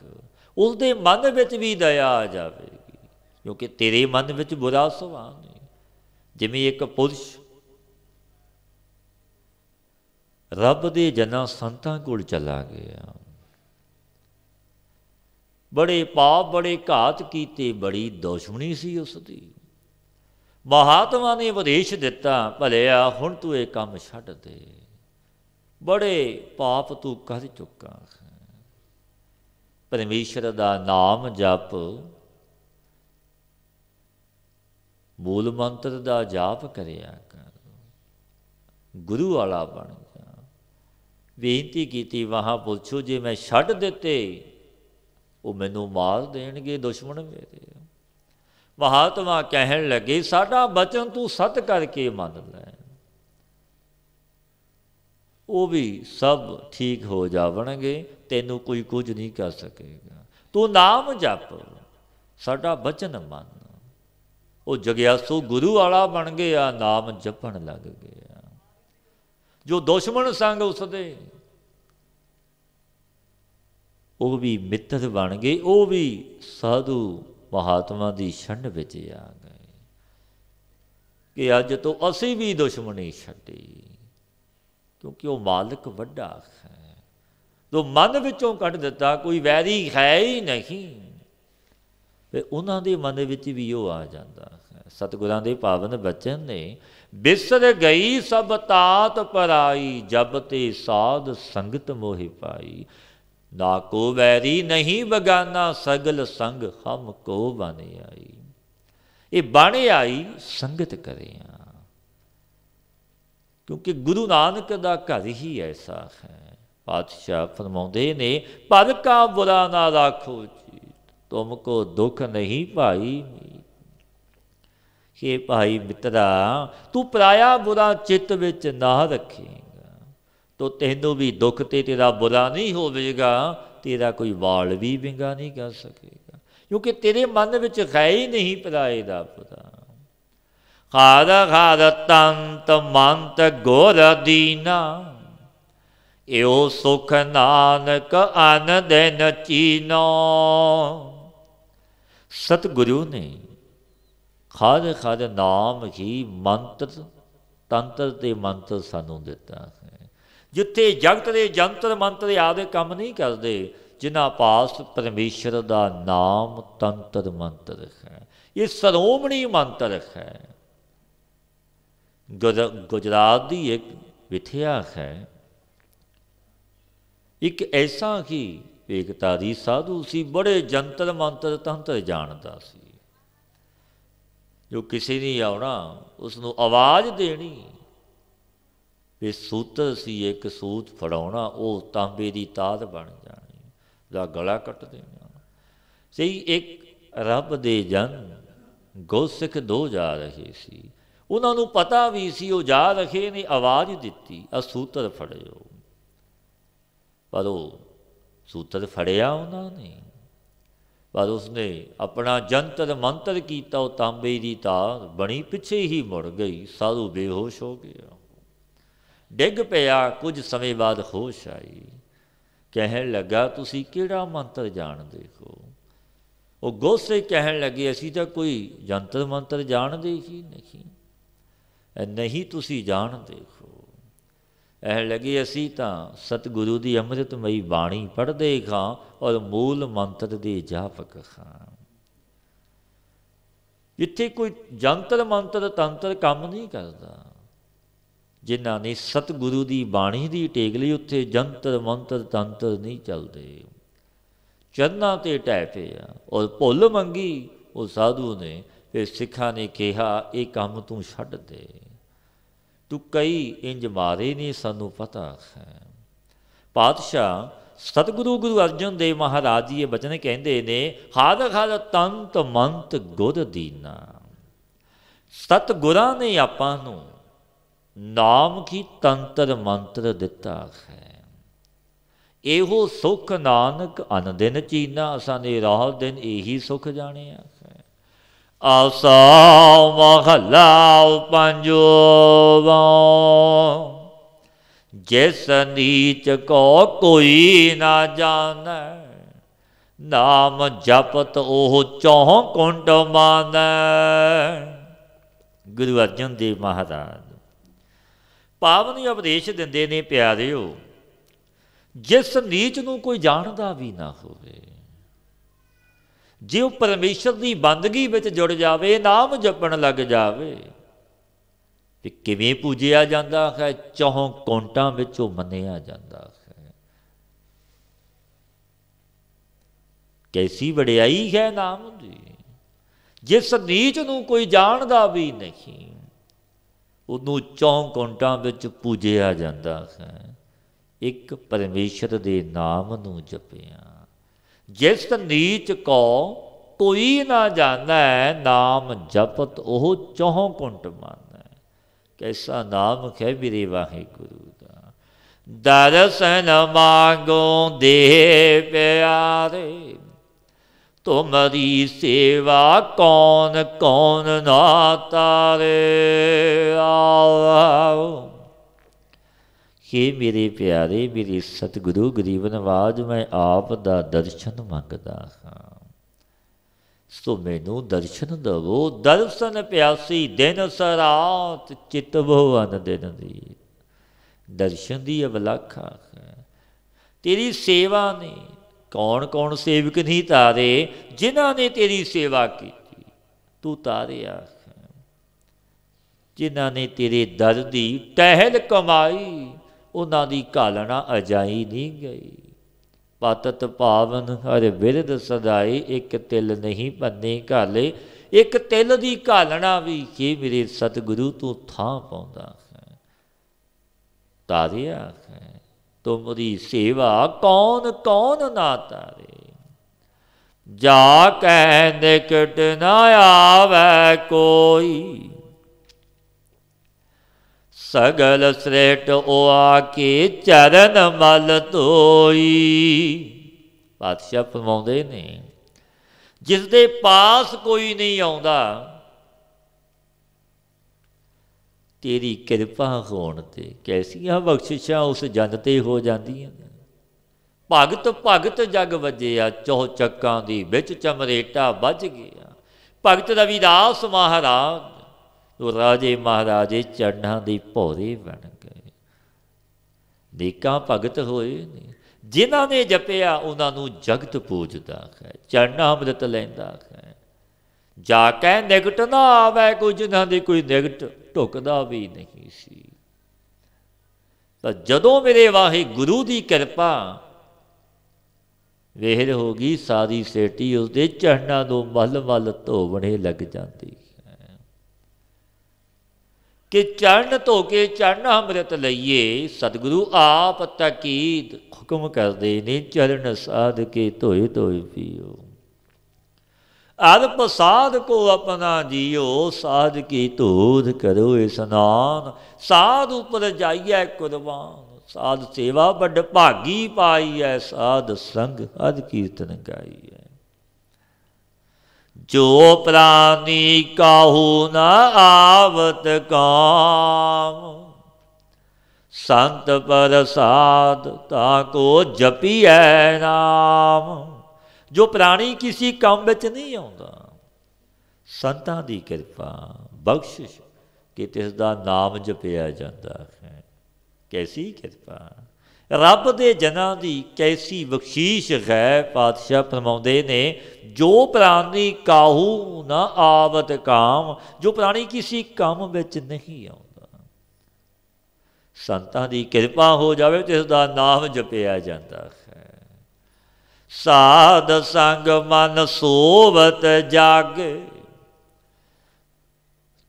ਉਸਦੇ ਮਨ ਵਿੱਚ ਵੀ ਦਇਆ ਆ ਜਾਵੇਗੀ ਕਿਉਂਕਿ ਤੇਰੇ ਮਨ ਵਿੱਚ ਬੁਰਾ ਸੁਭਾਅ ਨਹੀਂ ਜਿਵੇਂ ਇੱਕ ਪੁਰਸ਼ ਰੱਬ ਦੇ ਜਨਾਂ ਸੰਤਾਂ ਕੋਲ ਚਲਾ ਗਿਆ ਬੜੇ ਪਾਪ ਬੜੇ ਘਾਤ ਕੀਤੇ ਬੜੀ ਦੁਸ਼ਮਣੀ ਸੀ ਉਸ ਦੀ ਮਹਾਤਮਾ ਨੇ ਵਿਦੇਸ਼ ਦਿੱਤਾ ਭਲਿਆ ਹੁਣ ਤੂੰ ਇਹ ਕੰਮ ਛੱਡ ਦੇ ਬੜੇ ਪਾਪ ਤੂੰ ਕਰ ਚੁੱਕਾ ਪਰਮੇਸ਼ਰ ਦਾ ਨਾਮ ਜਪ ਮੂਲ ਮੰਤਰ ਦਾ ਜਾਪ ਕਰਿਆ ਕਰ ਗੁਰੂ ਵਾਲਾ ਬਣ ਜਾ ਬੇਨਤੀ ਕੀਤੀ ਵਾਹ ਪੁੱਛੋ ਜੇ ਮੈਂ ਛੱਡ ਦਿੱਤੇ ਉਹ ਮੈਨੂੰ ਮਾਰ ਦੇਣਗੇ ਦੁਸ਼ਮਣ ਮੇਰੇ ਮਹਾਤਮਾ ਕਹਿਣ ਲੱਗੇ ਸਾਡਾ ਬਚਨ ਤੂੰ ਸਤ ਕਰਕੇ ਮੰਨ ਲੈ ਉਹ ਵੀ ਸਭ ਠੀਕ ਹੋ ਜਾਵਣਗੇ ਤੈਨੂੰ ਕੋਈ ਕੁਝ ਨਹੀਂ ਕਰ ਸਕੇਗਾ ਤੂੰ ਨਾਮ ਜਪ ਸਾਡਾ ਬਚਨ ਮੰਨ ਉਹ ਜਗਿਆਸੂ ਗੁਰੂ ਵਾਲਾ ਬਣ ਗਿਆ ਨਾਮ ਜਪਣ ਲੱਗ ਗਿਆ ਜੋ ਦੁਸ਼ਮਣ ਸੰਗ ਉਸਦੇ ਉਹ ਵੀ ਮਿੱਤਰ ਬਣ ਗਏ ਉਹ ਵੀ ਸਾਧੂ ਮਹਾਤਮਾ ਦੀ ਛੰਡ ਵਿੱਚ ਆ ਗਏ ਕਿ ਅੱਜ ਤੋਂ ਅਸੀਂ ਵੀ ਦੁਸ਼ਮਣੀ ਛੱਡੀ ਕਿਉਂਕਿ ਉਹ ਮਾਲਕ ਵੱਡਾ ਹੈ ਜੋ ਮਨ ਵਿੱਚੋਂ ਕੱਢ ਦਿੱਤਾ ਕੋਈ ਵੈਰੀ ਹੈ ਹੀ ਨਹੀਂ ਤੇ ਉਹਨਾਂ ਦੇ ਮਨ ਵਿੱਚ ਵੀ ਉਹ ਆ ਜਾਂਦਾ ਹੈ ਸਤਿਗੁਰਾਂ ਦੇ ਪਾਵਨ ਬਚਨ ਨੇ ਬਿਸਰ ਗਈ ਸਭ ਤਾਤ ਪਰਾਈ ਜਬ ਤੇ ਸਾਧ ਸੰਗਤ ਮੋਹਿ ਪਾਈ ਨਾ ਕੋ ਵੈਰੀ ਨਹੀਂ ਬਗਾਨਾ ਸਗਲ ਸੰਗ ਹਮ ਕੋ ਬਣ ਆਈ ਇਹ ਬਣ ਆਈ ਸੰਗਤ ਕਰਿਆ ਕਿਉਂਕਿ ਗੁਰੂ ਨਾਨਕ ਦਾ ਘਰ ਹੀ ਐਸਾ ਹੈ ਪਾਤਸ਼ਾਹ ਫਰਮਾਉਂਦੇ ਨੇ ਪਰ ਕਾ ਬੁਰਾ ਨਾ ਰੱਖੋ ਜੀ ਤੁਮ ਕੋ ਦੁੱਖ ਨਹੀਂ ਭਾਈ ਹੇ ਭਾਈ ਮਿੱਤਰਾ ਤੂੰ ਪਰਾਇਆ ਬੁਰਾ ਚਿੱਤ ਵਿੱਚ ਨਾ ਰੱਖੀ ਤੋ ਤੈਨੂੰ ਵੀ ਦੁੱਖ ਤੇ ਤੇਰਾ ਬੁਰਾ ਨਹੀਂ ਹੋਵੇਗਾ ਤੇਰਾ ਕੋਈ ਵਾਲ ਵੀ ਵਿੰਗਾ ਨਹੀਂ ਕਰ ਸਕੇਗਾ ਕਿਉਂਕਿ ਤੇਰੇ ਮਨ ਵਿੱਚ ਹੈ ਹੀ ਨਹੀਂ ਪਰਾਏ ਦਾ ਪਤਾ ਖਾਦ ਖਾਦ ਤੰਤ ਮੰਤ ਗੋਰ ਦੀਨਾ ਇਹੋ ਸੁਖ ਨਾਨਕ ਆਨੰਦ ਨਚੀਨੋ ਸਤਿਗੁਰੂ ਨੇ ਖਾਦ ਖਾਦ ਨਾਮ ਹੀ ਮੰਤਰ ਤੰਤਰ ਤੇ ਮੰਤਰ ਸਾਨੂੰ ਦਿੱਤਾ ਹੈ ਜਿੱਥੇ ਜਗਤ ਦੇ ਜੰਤਰ ਮੰਤਰ ਦੇ ਆਦੇ ਕੰਮ ਨਹੀਂ ਕਰਦੇ ਜਿਨ੍ਹਾਂ ਪਾਸ ਪਰਮੇਸ਼ਰ ਦਾ ਨਾਮ ਤੰਤਰ ਮੰਤਰ ਹੈ ਇਹ ਸਰੋਮਣੀ ਮੰਤਰ ਹੈ ਗੁਜਰਾਤ ਦੀ ਇੱਕ ਵਿਥਿਆ ਹੈ ਇੱਕ ਐਸਾ ਹੀ ਏਕਤਾ ਦੀ ਸਾਧੂ ਸੀ ਬੜੇ ਜੰਤਰ ਮੰਤਰ ਤੰਤਰ ਜਾਣਦਾ ਸੀ ਜੋ ਕਿਸੇ ਨਹੀਂ ਆਉਣਾ ਉਸ ਨੂੰ ਆਵਾਜ਼ ਦੇਣੀ ਵੀ ਸੂਤਰ ਸੀ ਇੱਕ ਸੂਤ ਫੜਾਉਣਾ ਉਹ ਤਾਂਬੇ ਦੀ ਤਾਦ ਬਣ ਜਾਣੀ ਦਾ ਗਲਾ ਕੱਟ ਦੇਣਾ ਸਹੀ ਇੱਕ ਰੱਬ ਦੇ ਜਨ ਗੋਸਿਕ ਦੋ ਜਾ ਰਹੇ ਸੀ ਉਹਨਾਂ ਨੂੰ ਪਤਾ ਵੀ ਸੀ ਉਹ ਜਾ ਰਹੇ ਨੇ ਆਵਾਜ਼ ਦਿੱਤੀ ਆ ਸੂਤਰ ਫੜਿਓ ਪਰ ਉਹ ਸੂਤਰ ਫੜਿਆ ਉਹਨਾਂ ਨੇ ਪਰ ਉਸਨੇ ਆਪਣਾ ਜੰਤਰ ਮੰਤਰ ਕੀਤਾ ਉਹ ਤਾਂਬੇ ਦੀ ਤਾਰ ਬਣੀ ਪਿੱਛੇ ਹੀ ਮੁੜ ਗਈ ਸਾਧੂ ਬੇਹੋਸ਼ ਹੋ ਗਿਆ ਡਿੱਗ ਪਿਆ ਕੁਝ ਸਮੇਂ ਬਾਅਦ ਹੋਸ਼ ਆਈ ਕਹਿਣ ਲੱਗਾ ਤੁਸੀਂ ਕਿਹੜਾ ਮੰਤਰ ਜਾਣਦੇ ਹੋ ਉਹ ਗੋਸੇ ਕਹਿਣ ਲੱਗੇ ਅਸੀਂ ਤਾਂ ਕੋਈ ਜੰਤਰ ਮੰਤਰ ਜਾਣਦੇ ਹੀ ਨਹੀਂ ਨਹੀਂ ਤੁਸੀਂ ਜਾਣਦੇ ਹੋ ਇਹ ਲੱਗੇ ਅਸੀਂ ਤਾਂ ਸਤਿਗੁਰੂ ਦੀ ਅੰਮ੍ਰਿਤਮਈ ਬਾਣੀ ਪੜ੍ਹਦੇ ਹਾਂ ਔਰ ਮੂਲ ਮੰਤਰ ਦੇ ਜਾਪਕ ਹਾਂ ਜਿੱਥੇ ਕੋਈ ਜੰਤਰ ਮੰਤਰ ਤੰਤਰ ਕੰਮ ਨਹੀਂ ਕਰਦਾ ਜਿਨ੍ਹਾਂ ਨੇ ਸਤਿਗੁਰੂ ਦੀ ਬਾਣੀ ਦੀ ਟੇਕ ਲਈ ਉੱਥੇ ਜੰਤਰ ਮੰਤਰ ਤੰਤਰ ਨਹੀਂ ਚੱਲਦੇ ਚੰਨਾ ਤੇ ਟੈ ਆ ਔਰ ਭੁੱਲ ਮੰਗੀ ਉਹ ਸਾਧੂ ਨੇ ਫਿਰ ਸਿੱਖਾਂ ਨੇ ਕਿਹਾ ਇਹ ਕੰਮ ਤੂੰ ਛੱਡ ਦੇ ਤੂੰ ਕਈ ਇੰਜ ਮਾਰੇ ਨਹੀਂ ਸਾਨੂੰ ਪਤਾ ਹੈ ਪਾਤਸ਼ਾਹ ਸਤਿਗੁਰੂ ਗੁਰੂ ਅਰਜਨ ਦੇਵ ਮਹਾਰਾਜ ਜੀ ਇਹ ਬਚਨ ਕਹਿੰਦੇ ਨੇ ਹਾਦ ਖਾਦ ਤੰਤ ਮੰਤ ਗੁਰ ਦੀਨਾ ਸਤਿਗੁਰਾਂ ਨੇ ਆਪਾਂ ਨੂੰ ਨਾਮ ਕੀ ਤੰਤਰ ਮੰਤਰ ਦਿੱਤਾ ਹੈ ਇਹੋ ਸੁਖ ਨਾਨਕ ਅਨ ਦਿਨ ਚੀਨਾ ਅਸਾਂ ਦੇ ਰਾਹ ਦਿਨ ਇਹੀ ਸੁਖ ਜਾਣਿਆ ਆਸਾ ਮਹਲਾ ਪੰਜੋ ਜਿਸ ਨੀਚ ਕੋ ਕੋਈ ਨਾ ਜਾਣੈ ਨਾਮ ਜਪਤ ਉਹ ਚੌਹ ਕੁੰਡ ਮਾਨੈ ਗੁਰੂ ਅਰਜਨ ਦੇਵ ਮਹਾਰਾਜ ਪਾਵਨ ਉਪਦੇਸ਼ ਦਿੰਦੇ ਨੇ ਪਿਆਰਿਓ ਜਿਸ ਨੀਚ ਨੂੰ ਕੋਈ ਜਾਣਦਾ ਵੀ ਨਾ ਹੋਵੇ ਜੇ ਉਹ ਪਰਮੇਸ਼ਰ ਦੀ ਬੰਦਗੀ ਵਿੱਚ ਜੁੜ ਜਾਵੇ ਨਾਮ ਜਪਣ ਲੱਗ ਜਾਵੇ ਤੇ ਕਿਵੇਂ ਪੂਜਿਆ ਜਾਂਦਾ ਹੈ ਚੌਂ ਕੋਂਟਾਂ ਵਿੱਚੋਂ ਮੰਨਿਆ ਜਾਂਦਾ ਹੈ ਕੈਸੀ ਵਡਿਆਈ ਹੈ ਨਾਮ ਦੀ ਜਿਸ ਨੀਚ ਨੂੰ ਕੋਈ ਜਾਣਦਾ ਵੀ ਨਹੀਂ ਉਹਨੂੰ ਚੌਂਕੁੰਟਾਂ ਵਿੱਚ ਪੂਜਿਆ ਜਾਂਦਾ ਹੈ ਇੱਕ ਪਰਮੇਸ਼ਰ ਦੇ ਨਾਮ ਨੂੰ ਜਪਿਆ ਜਿਸ ਨੀਚ ਕੋ ਕੋਈ ਨਾ ਜਾਣੈ ਨਾਮ ਜਪਤ ਉਹ ਚੌਂਕੁੰਟ ਮਾਨੈ ਕੈਸਾ ਨਾਮ ਖੈ ਬਿਰੇ ਵਾਹਿਗੁਰੂ ਦਾ ਦਰਸਨ ਮਾਗੋ ਦੇ ਪਿਆਰੇ ਤੁਮਰੀ ਸੇਵਾ ਕੌਣ ਕੌਣ ਨਾ ਤਾਰੇ ਆਓ ਹੇ ਮੇਰੇ ਪਿਆਰੇ ਮੇਰੇ ਸਤਿਗੁਰੂ ਗਰੀਬ ਨਵਾਜ ਮੈਂ ਆਪ ਦਾ ਦਰਸ਼ਨ ਮੰਗਦਾ ਹਾਂ ਸੋ ਮੈਨੂੰ ਦਰਸ਼ਨ ਦਵੋ ਦਰਸ਼ਨ ਪਿਆਸੀ ਦਿਨ ਸਰਾਤ ਚਿਤ ਭਵਨ ਦਿਨ ਦੀ ਦਰਸ਼ਨ ਦੀ ਅਵਲਖਾ ਤੇਰੀ ਸੇਵਾ ਨੇ ਕੌਣ ਕੌਣ ਸੇਵਕ ਨਹੀਂ ਤਾਰੇ ਜਿਨ੍ਹਾਂ ਨੇ ਤੇਰੀ ਸੇਵਾ ਕੀਤੀ ਤੂੰ ਤਾਰਿਆ ਜਿਨ੍ਹਾਂ ਨੇ ਤੇਰੇ ਦਰ ਦੀ ਟਹਿਲ ਕਮਾਈ ਉਹਨਾਂ ਦੀ ਘਾਲਣਾ ਅਜਾਈ ਨਹੀਂ ਗਈ ਪਤਤ ਪਾਵਨ ਹਰ ਬਿਰਦ ਸਦਾਈ ਇੱਕ ਤਿਲ ਨਹੀਂ ਪੰਨੇ ਘਾਲੇ ਇੱਕ ਤਿਲ ਦੀ ਘਾਲਣਾ ਵੀ ਕੀ ਮੇਰੇ ਸਤਿਗੁਰੂ ਤੂੰ ਥਾਂ ਪਾਉਂਦਾ ਹੈ ਤਾਰਿਆ ਹੈ ਤੁਮਰੀ ਸੇਵਾ ਕੌਣ ਕੌਣ ਨਾ ਤਾਰੇ ਜਾ ਕੈ ਨਿਕਟ ਨਾ ਆਵੇ ਕੋਈ ਸਗਲ ਸ੍ਰੇਟ ਓਆ ਕੇ ਚਰਨ ਮਲ ਧੋਈ ਪਾਤਸ਼ਾਹ ਫਰਮਾਉਂਦੇ ਨੇ ਜਿਸ ਦੇ ਪਾਸ ਕੋਈ ਨਹੀਂ ਆਉਂਦਾ ਤੇਰੀ ਕਿਰਪਾ ਹੋਣ ਤੇ ਕੈਸੀਆਂ ਬਖਸ਼ਿਸ਼ਾਂ ਉਸ ਜਨ ਤੇ ਹੋ ਜਾਂਦੀਆਂ ਭਗਤ ਭਗਤ ਜਗ ਵਜਿਆ ਚੋ ਚੱਕਾਂ ਦੀ ਵਿੱਚ ਚਮਰੇਟਾ ਵੱਜ ਗਿਆ ਭਗਤ ਦਾ ਦਾਸ ਮਹਾਰਾਜ ਉਹ ਰਾਜੇ ਮਹਾਰਾਜੇ ਚੜ੍ਹਾਂ ਦੀ ਭੋਰੀ ਬਣ ਗਏ ਦੇਖਾਂ ਭਗਤ ਹੋਏ ਨੇ ਜਿਨ੍ਹਾਂ ਨੇ ਜਪਿਆ ਉਹਨਾਂ ਨੂੰ ਜਗਤ ਪੂਜਦਾ ਹੈ ਚੜ੍ਹਾਂ ਅੰਮ੍ਰਿਤ ਲੈਂਦਾ ਹੈ ਜਾ ਕੇ ਨਿਗਟ ਨਾ ਆਵੇ ਕੋਈ ਜਿਨ੍ਹਾਂ ਦੀ ਕੋਈ ਨਿਗਟ ਢੁਕਦਾ ਵੀ ਨਹੀਂ ਸੀ ਤਾਂ ਜਦੋਂ ਮੇਰੇ ਵਾਹੇ ਗੁਰੂ ਦੀ ਕਿਰਪਾ ਵੇਹਰ ਹੋ ਗਈ ਸਾਰੀ ਸੇਟੀ ਉਸ ਦੇ ਚੜਨਾ ਤੋਂ ਮਲ-ਮਲ ਧੋਵਣੇ ਲੱਗ ਜਾਂਦੀ ਹੈ ਕਿ ਚੜਨ ਧੋ ਕੇ ਚੜਨ ਅੰਮ੍ਰਿਤ ਲਈਏ ਸਤਿਗੁਰੂ ਆਪ ਤਕੀਦ ਹੁਕਮ ਕਰਦੇ ਨੇ ਚਰਨ ਸਾਧ ਕੇ ਧੋਏ ਧੋਏ ਪੀਓ ਅਰਪ ਸਾਧ ਕੋ ਆਪਣਾ ਜੀਓ ਸਾਧ ਕੀ ਧੂਧ ਕਰੋ ਇਸਨਾਨ ਸਾਧ ਉਪਰ ਜਾਈਐ ਕੁਰਬਾਨ ਸਾਧ ਸੇਵਾ ਵੱਡ ਭਾਗੀ ਪਾਈਐ ਸਾਧ ਸੰਗ ਹਦ ਕੀਰਤਨ ਗਾਈਐ ਜੋ ਪ੍ਰਾਨੀ ਕਾਹੂ ਨਾ ਆਵਤ ਕਾਮ ਸੰਤ ਪਰ ਸਾਧ ਤਾ ਕੋ ਜਪੀਐ ਨਾਮ ਜੋ ਪ੍ਰਾਣੀ ਕਿਸੇ ਕੰਮ ਵਿੱਚ ਨਹੀਂ ਆਉਂਦਾ ਸੰਤਾਂ ਦੀ ਕਿਰਪਾ ਬਖਸ਼ਿਸ਼ ਕਿ ਤਿਸ ਦਾ ਨਾਮ ਜਪਿਆ ਜਾਂਦਾ ਹੈ ਕੈਸੀ ਕਿਰਪਾ ਰੱਬ ਦੇ ਜਨਾਂ ਦੀ ਕੈਸੀ ਬਖਸ਼ੀਸ਼ ਹੈ ਪਾਤਸ਼ਾਹ ਫਰਮਾਉਂਦੇ ਨੇ ਜੋ ਪ੍ਰਾਣੀ ਕਾਹੂ ਨਾ ਆਵਤ ਕਾਮ ਜੋ ਪ੍ਰਾਣੀ ਕਿਸੇ ਕੰਮ ਵਿੱਚ ਨਹੀਂ ਆਉਂਦਾ ਸੰਤਾਂ ਦੀ ਕਿਰਪਾ ਹੋ ਜਾਵੇ ਤਿਸ ਦਾ ਨਾਮ ਜਪਿਆ ਜਾਂਦਾ ਹੈ ਸਾਧ ਸੰਗ ਮਨ ਸੋਵਤ ਜਾਗ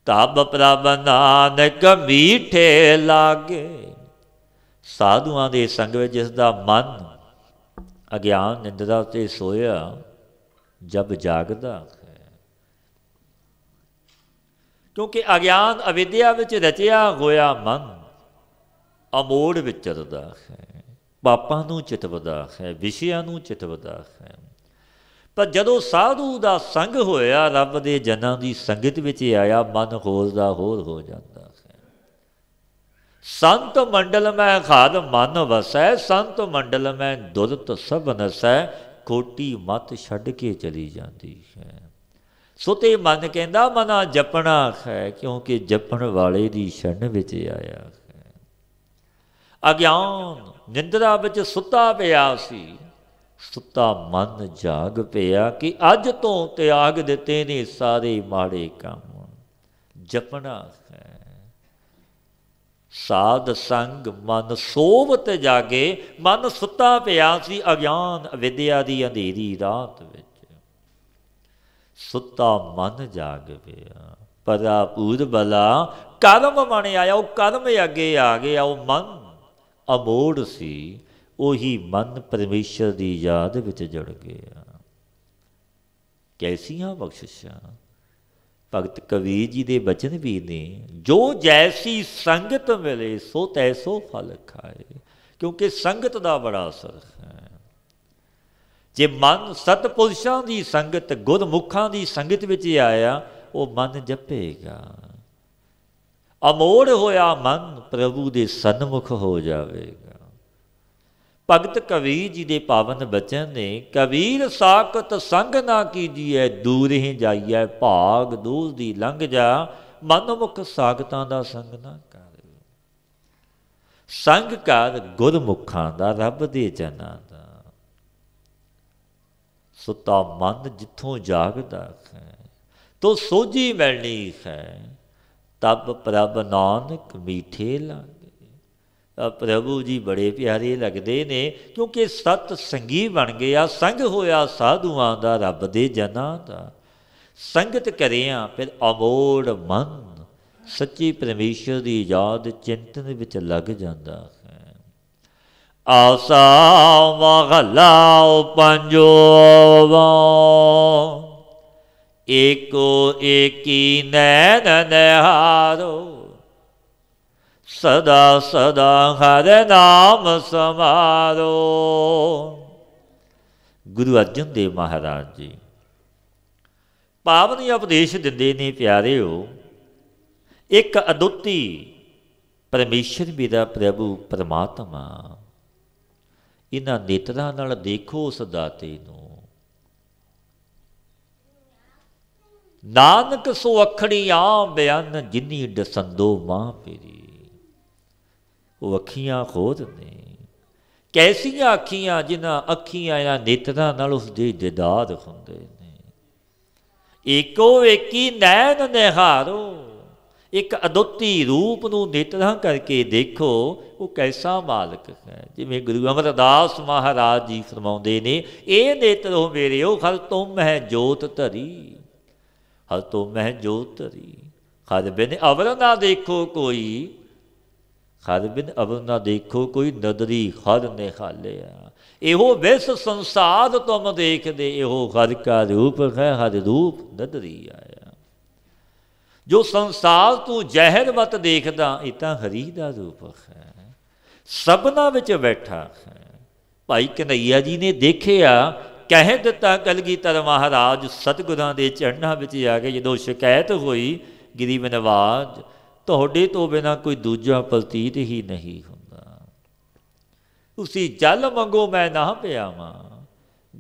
ਤਬ ਪ੍ਰਭ ਨਾਨਕ ਮੀਠੇ ਲਾਗੇ ਸਾਧੂਆਂ ਦੇ ਸੰਗ ਵਿੱਚ ਜਿਸ ਦਾ ਮਨ ਅਗਿਆਨ ਨਿੰਦਰਾ ਤੇ ਸੋਇਆ ਜਬ ਜਾਗਦਾ ਹੈ ਕਿਉਂਕਿ ਅਗਿਆਨ ਅਵਿਦਿਆ ਵਿੱਚ ਰਚਿਆ ਹੋਇਆ ਮਨ ਅਮੋੜ ਵਿਚਰਦਾ ਹੈ ਪਾਪਾਂ ਨੂੰ ਚਿਤਵਦਾ ਹੈ ਵਿਸ਼ਿਆਂ ਨੂੰ ਚਿਤਵਦਾ ਹੈ ਪਰ ਜਦੋਂ ਸਾਧੂ ਦਾ ਸੰਗ ਹੋਇਆ ਰੱਬ ਦੇ ਜਨਾਂ ਦੀ ਸੰਗਤ ਵਿੱਚ ਆਇਆ ਮਨ ਹੋਰ ਦਾ ਹੋਰ ਹੋ ਜਾਂਦਾ ਹੈ ਸੰਤ ਮੰਡਲ ਮੈਂ ਖਾਦ ਮਨ ਵਸੈ ਸੰਤ ਮੰਡਲ ਮੈਂ ਦੁਦਤ ਸਭ ਨਸੈ ਕੋਟੀ ਮਤ ਛੱਡ ਕੇ ਚਲੀ ਜਾਂਦੀ ਹੈ ਸੋ ਤੇ ਮਨ ਕਹਿੰਦਾ ਮਨਾ ਜਪਣਾ ਹੈ ਕਿਉਂਕਿ ਜਪਣ ਵਾਲੇ ਦੀ ਛਣ ਵਿੱਚ ਆਇਆ ਹੈ ਅਗਿਆਨ ਨਿੰਦਰਾ ਵਿੱਚ ਸੁੱਤਾ ਪਿਆ ਸੀ ਸੁੱਤਾ ਮਨ ਜਾਗ ਪਿਆ ਕਿ ਅੱਜ ਤੋਂ ਤਿਆਗ ਦਿੱਤੇ ਨੇ ਸਾਰੇ ਮਾੜੇ ਕੰਮ ਜਪਣਾ ਹੈ ਸਾਧ ਸੰਗ ਮਨ ਸੋਵਤ ਜਾਗੇ ਮਨ ਸੁੱਤਾ ਪਿਆ ਸੀ ਅਗਿਆਨ ਵਿਦਿਆ ਦੀ ਅੰਧੇਰੀ ਰਾਤ ਵਿੱਚ ਸੁੱਤਾ ਮਨ ਜਾਗ ਪਿਆ ਪਰ ਆਪੂਰ ਬਲਾ ਕਰਮ ਬਣ ਆਇਆ ਉਹ ਕਰਮ ਅੱਗੇ ਆ ਗਿਆ ਉਹ ਮਨ ਅਮੋੜ ਸੀ ਉਹੀ ਮਨ ਪਰਮੇਸ਼ਰ ਦੀ ਯਾਦ ਵਿੱਚ ਜੜ ਗਿਆ ਕੈਸੀਆਂ ਬਖਸ਼ਿਸ਼ਾਂ ਭਗਤ ਕਵੀ ਜੀ ਦੇ ਬਚਨ ਵੀ ਨੇ ਜੋ ਜੈਸੀ ਸੰਗਤ ਮਿਲੇ ਸੋ ਤੈਸੋ ਫਲ ਖਾਏ ਕਿਉਂਕਿ ਸੰਗਤ ਦਾ ਬੜਾ ਅਸਰ ਹੈ ਜੇ ਮਨ ਸਤਪੁਰਸ਼ਾਂ ਦੀ ਸੰਗਤ ਗੁਰਮੁਖਾਂ ਦੀ ਸੰਗਤ ਵਿੱਚ ਆਇਆ ਉਹ ਮਨ ਜਪੇਗਾ ਅਮੋੜ ਹੋਇਆ ਮਨ ਪ੍ਰਭੂ ਦੇ ਸਨਮੁਖ ਹੋ ਜਾਵੇਗਾ ਭਗਤ ਕਵੀ ਜੀ ਦੇ ਪਾਵਨ ਬਚਨ ਨੇ ਕਬੀਰ ਸਾਖਤ ਸੰਗ ਨਾ ਕੀਜੀਐ ਦੂਰ ਹੀ ਜਾਈਐ ਭਾਗ ਦੂਰ ਦੀ ਲੰਘ ਜਾ ਮਨਮੁਖ ਸਾਖਤਾਂ ਦਾ ਸੰਗ ਨਾ ਕਰ ਸੰਗ ਕਰ ਗੁਰਮੁਖਾਂ ਦਾ ਰੱਬ ਦੇ ਜਨਾਂ ਦਾ ਸੁਤਾ ਮਨ ਜਿੱਥੋਂ ਜਾਗਦਾ ਹੈ ਤੋ ਸੋਝੀ ਮਿਲਣੀ ਹੈ ਤਬ ਪ੍ਰਭ ਨਾਨਕ ਮੀਠੇ ਲੱਗਦੇ ਪ੍ਰਭੂ ਜੀ ਬੜੇ ਪਿਆਰੇ ਲੱਗਦੇ ਨੇ ਕਿਉਂਕਿ ਸਤ ਸੰਗੀ ਬਣ ਗਿਆ ਸੰਗ ਹੋਇਆ ਸਾਧੂਆਂ ਦਾ ਰੱਬ ਦੇ ਜਨਾਂ ਦਾ ਸੰਗਤ ਕਰਿਆ ਫਿਰ ਅਮੋੜ ਮਨ ਸੱਚੀ ਪਰਮੇਸ਼ਰ ਦੀ ਯਾਦ ਚਿੰਤਨ ਵਿੱਚ ਲੱਗ ਜਾਂਦਾ ਹੈ ਆਸਾ ਵਗਲਾ ਪੰਜੋ ਵਾ ਏਕੋ ਏਕੀ ਨੈਨ ਨਿਹਾਰੋ ਸਦਾ ਸਦਾ ਹਰ ਨਾਮ ਸਮਾਰੋ ਗੁਰੂ ਅਰਜਨ ਦੇਵ ਮਹਾਰਾਜ ਜੀ ਪਾਵਨ ਉਪਦੇਸ਼ ਦਿੰਦੇ ਨੇ ਪਿਆਰਿਓ ਇੱਕ ਅਦੁੱਤੀ ਪਰਮੇਸ਼ਰ ਵੀ ਦਾ ਪ੍ਰਭੂ ਪਰਮਾਤਮਾ ਇਹਨਾਂ ਨੇਤਰਾਂ ਨਾਲ ਦੇਖੋ ਉਸ ਦਾਤੇ ਨੂੰ ਨਾਨਕ ਸੋ ਅੱਖੜੀ ਆ ਬਿਆਨ ਜਿਨੀ ਦਸੰਦੋ ਮਾਂ ਪੇਰੀ ਉਹ ਅੱਖੀਆਂ ਖੋਦ ਨੇ ਕੈਸੀਆਂ ਅੱਖੀਆਂ ਜਿਨ੍ਹਾਂ ਅੱਖੀਆਂ ਇਹਨਾਂ ਨੇਤਰਾਂ ਨਾਲ ਉਸ ਦੇ ਦਿਦਾਦ ਹੁੰਦੇ ਨੇ ਏਕੋ ਏਕੀ ਨੈਣ ਨਿਹਾਰੋ ਇੱਕ ਅਦੁੱਤੀ ਰੂਪ ਨੂੰ ਨੇਤਰਾਂ ਕਰਕੇ ਦੇਖੋ ਉਹ ਕੈਸਾ ਮਾਲਕ ਹੈ ਜਿਵੇਂ ਗੁਰੂ ਅਮਰਦਾਸ ਮਹਾਰਾਜ ਜੀ ਫਰਮਾਉਂਦੇ ਨੇ ਇਹ ਨੇਤਰੋ ਉਹ ਖਲ ਤੁਮ ਹੈ ਜੋਤ ਧਰੀ ਹਰ ਤੋ ਮਹਿ ਜੋਤ ਤਰੀ ਖਦ ਬਿਨ ਅਵਰ ਨਾ ਦੇਖੋ ਕੋਈ ਖਦ ਬਿਨ ਅਵਰ ਨਾ ਦੇਖੋ ਕੋਈ ਨਦਰੀ ਖਦ ਨੇ ਖਾਲਿਆ ਇਹੋ ਵਿਸ ਸੰਸਾਰ ਤੁਮ ਦੇਖਦੇ ਇਹੋ ਖਦ ਕਾ ਰੂਪ ਹੈ ਹਦ ਰੂਪ ਨਦਰੀ ਆਇਆ ਜੋ ਸੰਸਾਰ ਤੂੰ ਜ਼ਹਿਰ ਵਤ ਦੇਖਦਾ ਇਹ ਤਾਂ ਹਰੀ ਦਾ ਰੂਪ ਹੈ ਸਭਨਾ ਵਿੱਚ ਬੈਠਾ ਹੈ ਭਾਈ ਕਨਈਆ ਜੀ ਨੇ ਦੇਖਿਆ ਕਹਿ ਦਿੱਤਾ ਕਲਗੀਧਰ ਮਹਾਰਾਜ ਸਤਗੁਰਾਂ ਦੇ ਚੜ੍ਹਨਾ ਵਿੱਚ ਆ ਕੇ ਜਦੋਂ ਸ਼ਿਕਾਇਤ ਹੋਈ ਗਿਰੀ ਬਨਵਾਜ ਤੁਹਾਡੇ ਤੋਂ ਬਿਨਾ ਕੋਈ ਦੂਜਾ ਪ੍ਰਤੀਤ ਹੀ ਨਹੀਂ ਹੁੰਦਾ ਉਸੀ ਜਲ ਮੰਗੋ ਮੈਂ ਨਾ ਪਿਆਵਾਂ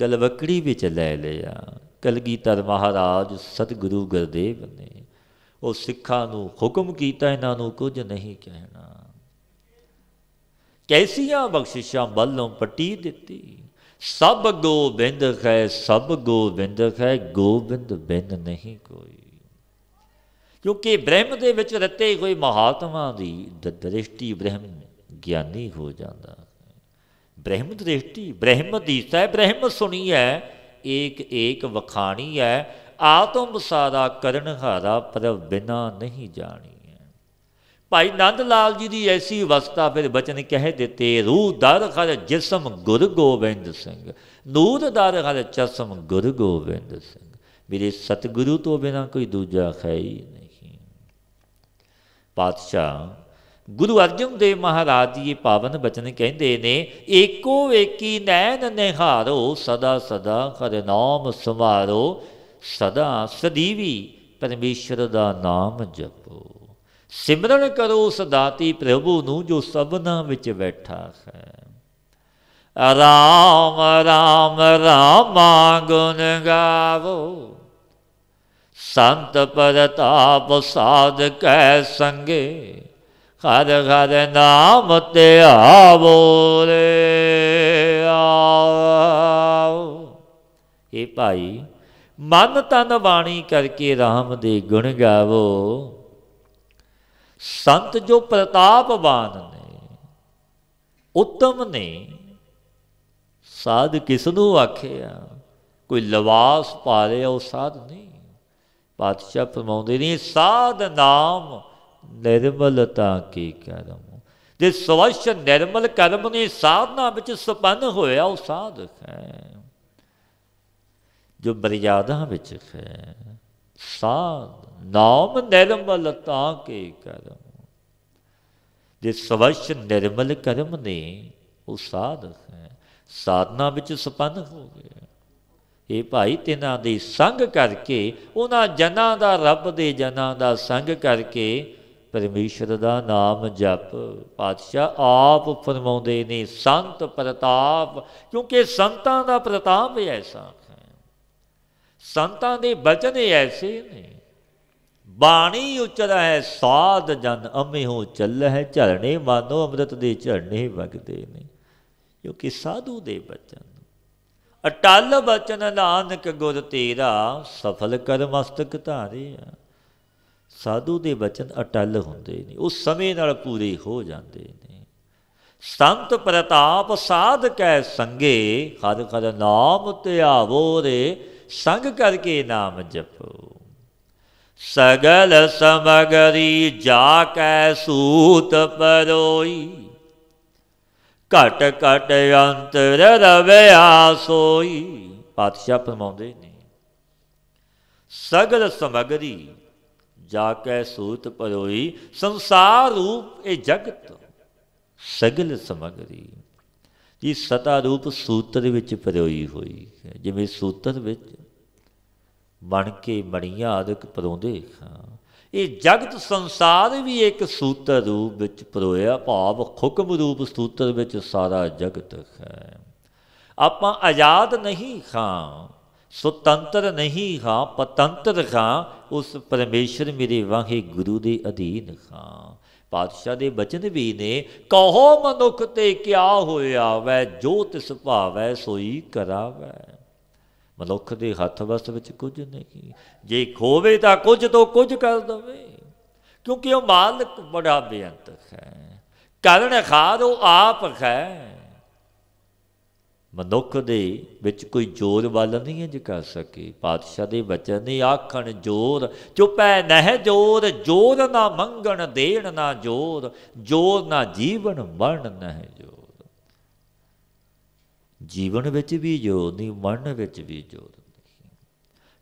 ਗਲਵਕੜੀ ਵਿੱਚ ਲੈ ਲਿਆ ਕਲਗੀਧਰ ਮਹਾਰਾਜ ਸਤਿਗੁਰੂ ਗੁਰਦੇਵ ਨੇ ਉਹ ਸਿੱਖਾਂ ਨੂੰ ਹੁਕਮ ਕੀਤਾ ਇਹਨਾਂ ਨੂੰ ਕੁਝ ਨਹੀਂ ਕਹਿਣਾ ਕੈਸੀਆਂ ਬਖਸ਼ਿਸ਼ਾਂ ਵੱਲੋਂ ਪਟੀ ਦਿੱਤੀ ਸਭ ਗੋਬਿੰਦ ਹੈ ਸਭ ਗੋਬਿੰਦ ਹੈ ਗੋਬਿੰਦ ਬਿਨ ਨਹੀਂ ਕੋਈ ਕਿਉਂਕਿ ਬ੍ਰਹਮ ਦੇ ਵਿੱਚ ਰਤੇ ਕੋਈ ਮਹਾਤਮਾ ਦੀ ਦ੍ਰਿਸ਼ਟੀ ਬ੍ਰਹਮ ਗਿਆਨੀ ਹੋ ਜਾਂਦਾ ਬ੍ਰਹਮ ਦ੍ਰਿਸ਼ਟੀ ਬ੍ਰਹਮ ਦੀ ਸਹਿ ਬ੍ਰਹਮ ਸੁਣੀਐ ਏਕ ਏਕ ਵਖਾਣੀ ਹੈ ਆਤਮ ਸਾਰਾ ਕਰਨ ਹਾਰਾ ਪਰ ਬਿਨਾ ਨਹੀਂ ਜਾਣੀ ਭਾਈ ਨੰਦ ਲਾਲ ਜੀ ਦੀ ਐਸੀ ਅਵਸਥਾ ਫਿਰ ਬਚਨ ਕਹਿ ਦਿੱਤੇ ਰੂਹ ਦਰ ਖਰ ਜਿਸਮ ਗੁਰ ਗੋਬਿੰਦ ਸਿੰਘ ਨੂਰ ਦਰ ਖਰ ਚਸਮ ਗੁਰ ਗੋਬਿੰਦ ਸਿੰਘ ਮੇਰੇ ਸਤਿਗੁਰੂ ਤੋਂ ਬਿਨਾ ਕੋਈ ਦੂਜਾ ਹੈ ਹੀ ਨਹੀਂ ਪਾਤਸ਼ਾਹ ਗੁਰੂ ਅਰਜਨ ਦੇਵ ਮਹਾਰਾਜ ਜੀ ਇਹ ਪਾਵਨ ਬਚਨ ਕਹਿੰਦੇ ਨੇ ਏਕੋ ਏਕੀ ਨੈਣ ਨਿਹਾਰੋ ਸਦਾ ਸਦਾ ਹਰਿ ਨਾਮ ਸਮਾਰੋ ਸਦਾ ਸਦੀਵੀ ਪਰਮੇਸ਼ਰ ਦਾ ਨਾਮ ਜਪੋ ਸਿਮਰਨ ਕਰੋ ਉਸ ਦਾਤੀ ਪ੍ਰਭੂ ਨੂੰ ਜੋ ਸਭਨਾ ਵਿੱਚ ਬੈਠਾ ਹੈ ਰਾਮ ਰਾਮ ਰਾਮਾ ਗੁਣ ਗਾਵੋ ਸੰਤ ਪਰਤਾਪ ਸਾਧ ਕੈ ਸੰਗੇ ਹਰ ਹਰ ਨਾਮ ਤੇ ਆਵੋ ਰੇ ਆਓ ਇਹ ਭਾਈ ਮਨ ਤਨ ਬਾਣੀ ਕਰਕੇ ਰਾਮ ਦੇ ਗੁਣ ਗਾਵੋ ਸੰਤ ਜੋ ਪ੍ਰਤਾਪਵਾਨ ਨੇ ਉੱਤਮ ਨੇ ਸਾਧ ਕਿਸ ਨੂੰ ਆਖਿਆ ਕੋਈ ਲਵਾਸ ਪਾ ਰਿਹਾ ਉਹ ਸਾਧ ਨਹੀਂ ਪਾਤਸ਼ਾਹ ਫਰਮਾਉਂਦੇ ਨੇ ਸਾਧ ਨਾਮ ਨਿਰਮਲਤਾ ਕੀ ਕਰਮ ਜੇ ਸਵਸ਼ ਨਿਰਮਲ ਕਰਮ ਨੇ ਸਾਧਨਾ ਵਿੱਚ ਸਪੰਨ ਹੋਇਆ ਉਹ ਸਾਧ ਹੈ ਜੋ ਬਰਿਆਦਾ ਵਿੱਚ ਹੈ ਸਾਧ ਨਾਮ ਨਿਰਮਲ ਤਾਂ ਕੇ ਕਰਮ ਜੇ ਸਵਸ਼ ਨਿਰਮਲ ਕਰਮ ਨੇ ਉਹ ਸਾਧਕ ਹੈ ਸਾਧਨਾ ਵਿੱਚ ਸਪੰਨ ਹੋ ਗਿਆ ਇਹ ਭਾਈ ਤਿਨਾਂ ਦੇ ਸੰਗ ਕਰਕੇ ਉਹਨਾਂ ਜਨਾਂ ਦਾ ਰੱਬ ਦੇ ਜਨਾਂ ਦਾ ਸੰਗ ਕਰਕੇ ਪਰਮੇਸ਼ਰ ਦਾ ਨਾਮ ਜਪ ਪਾਤਸ਼ਾਹ ਆਪ ਫਰਮਾਉਂਦੇ ਨੇ ਸੰਤ ਪ੍ਰਤਾਪ ਕਿਉਂਕਿ ਸੰਤਾਂ ਦਾ ਪ੍ਰਤਾਪ ਐਸਾ ਹੈ ਸੰਤਾਂ ਦੇ ਬਚਨ ਐਸੇ ਨੇ ਬਾਣੀ ਉੱਚਾ ਹੈ ਸਾਧ ਜਨ ਚੱਲ ਹੈ ਝਰਨੇ ਮਾਨੋ ਅੰਮ੍ਰਿਤ ਦੇ ਝਰਨੇ ਵਗਦੇ ਨੇ ਕਿਉਂਕਿ ਸਾਧੂ ਦੇ ਬਚਨ ਅਟਲ ਬਚਨ ਨਾਨਕ ਗੁਰ ਤੇਰਾ ਸਫਲ ਕਰ ਮਸਤਕ ਆ ਸਾਧੂ ਦੇ ਬਚਨ ਅਟਲ ਹੁੰਦੇ ਨੇ ਉਹ ਸਮੇਂ ਨਾਲ ਪੂਰੇ ਹੋ ਜਾਂਦੇ ਨੇ ਸੰਤ ਪ੍ਰਤਾਪ ਸਾਧ ਕੈ ਸੰਗੇ ਹਰ ਹਰ ਨਾਮ ਧਿਆਵੋ ਰੇ ਸੰਗ ਕਰਕੇ ਨਾਮ ਜਪੋ ਸਗਲ ਸਮਗਰੀ ਜਾ ਕੈ ਸੂਤ ਪਰੋਈ ਘਟ ਘਟ ਅੰਤਰ ਰਵਿਆ ਸੋਈ ਪਾਤਸ਼ਾਹ ਫਰਮਾਉਂਦੇ ਨੇ ਸਗਲ ਸਮਗਰੀ ਜਾ ਕੈ ਸੂਤ ਪਰੋਈ ਸੰਸਾਰ ਰੂਪ ਇਹ ਜਗਤ ਸਗਲ ਸਮਗਰੀ ਜੀ ਸਤਾ ਰੂਪ ਸੂਤਰ ਵਿੱਚ ਪਰੋਈ ਹੋਈ ਜਿਵੇਂ ਸੂਤਰ ਵਿੱਚ ਬਣ ਕੇ ਬਣੀਆਂ ਆਦਿਕ ਪਰੋਂਦੇ ਹਾਂ ਇਹ ਜਗਤ ਸੰਸਾਰ ਵੀ ਇੱਕ ਸੂਤਰ ਰੂਪ ਵਿੱਚ ਪਰੋਇਆ ਭਾਵ ਹੁਕਮ ਰੂਪ ਸੂਤਰ ਵਿੱਚ ਸਾਰਾ ਜਗਤ ਹੈ ਆਪਾਂ ਆਜ਼ਾਦ ਨਹੀਂ ਖਾਂ ਸੁਤੰਤਰ ਨਹੀਂ ਹਾਂ ਪਤੰਤਰ ਹਾਂ ਉਸ ਪਰਮੇਸ਼ਰ ਮੇਰੇ ਵਾਹੇ ਗੁਰੂ ਦੇ ਅਧੀਨ ਹਾਂ ਪਾਤਸ਼ਾਹ ਦੇ ਬਚਨ ਵੀ ਨੇ ਕਹੋ ਮਨੁੱਖ ਤੇ ਕਿਆ ਹੋਇਆ ਵੈ ਜੋ ਤਿਸ ਭਾਵੈ ਸੋਈ ਕਰਾਵੈ ਮਨੁੱਖ ਦੇ ਹੱਥ ਵਸ ਵਿੱਚ ਕੁਝ ਨਹੀਂ ਜੇ ਖੋਵੇ ਤਾਂ ਕੁਝ ਤੋਂ ਕੁਝ ਕਰ ਦਵੇ ਕਿਉਂਕਿ ਉਹ ਮਾਲਕ ਬੜਾ ਬੇਅੰਤ ਹੈ ਕਾਰਨ ਖਾਦ ਉਹ ਆਪ ਹੈ ਮਨੁੱਖ ਦੇ ਵਿੱਚ ਕੋਈ ਜੋਰ ਵੱਲ ਨਹੀਂ ਅਜ ਕਰ ਸਕੇ ਪਾਤਸ਼ਾਹ ਦੇ ਬਚਨ ਨੇ ਆਖਣ ਜੋਰ ਚੁਪੈ ਨਹਿ ਜੋਰ ਜੋਰ ਨਾ ਮੰਗਣ ਦੇਣ ਨਾ ਜੋਰ ਜੋਰ ਨਾ ਜੀਵਨ ਮਰਨ ਨਹਿ ਜੋਰ ਜੀਵਨ ਵਿੱਚ ਵੀ ਜੋਤ ਨਹੀਂ ਮਨ ਵਿੱਚ ਵੀ ਜੋਤ ਨਹੀਂ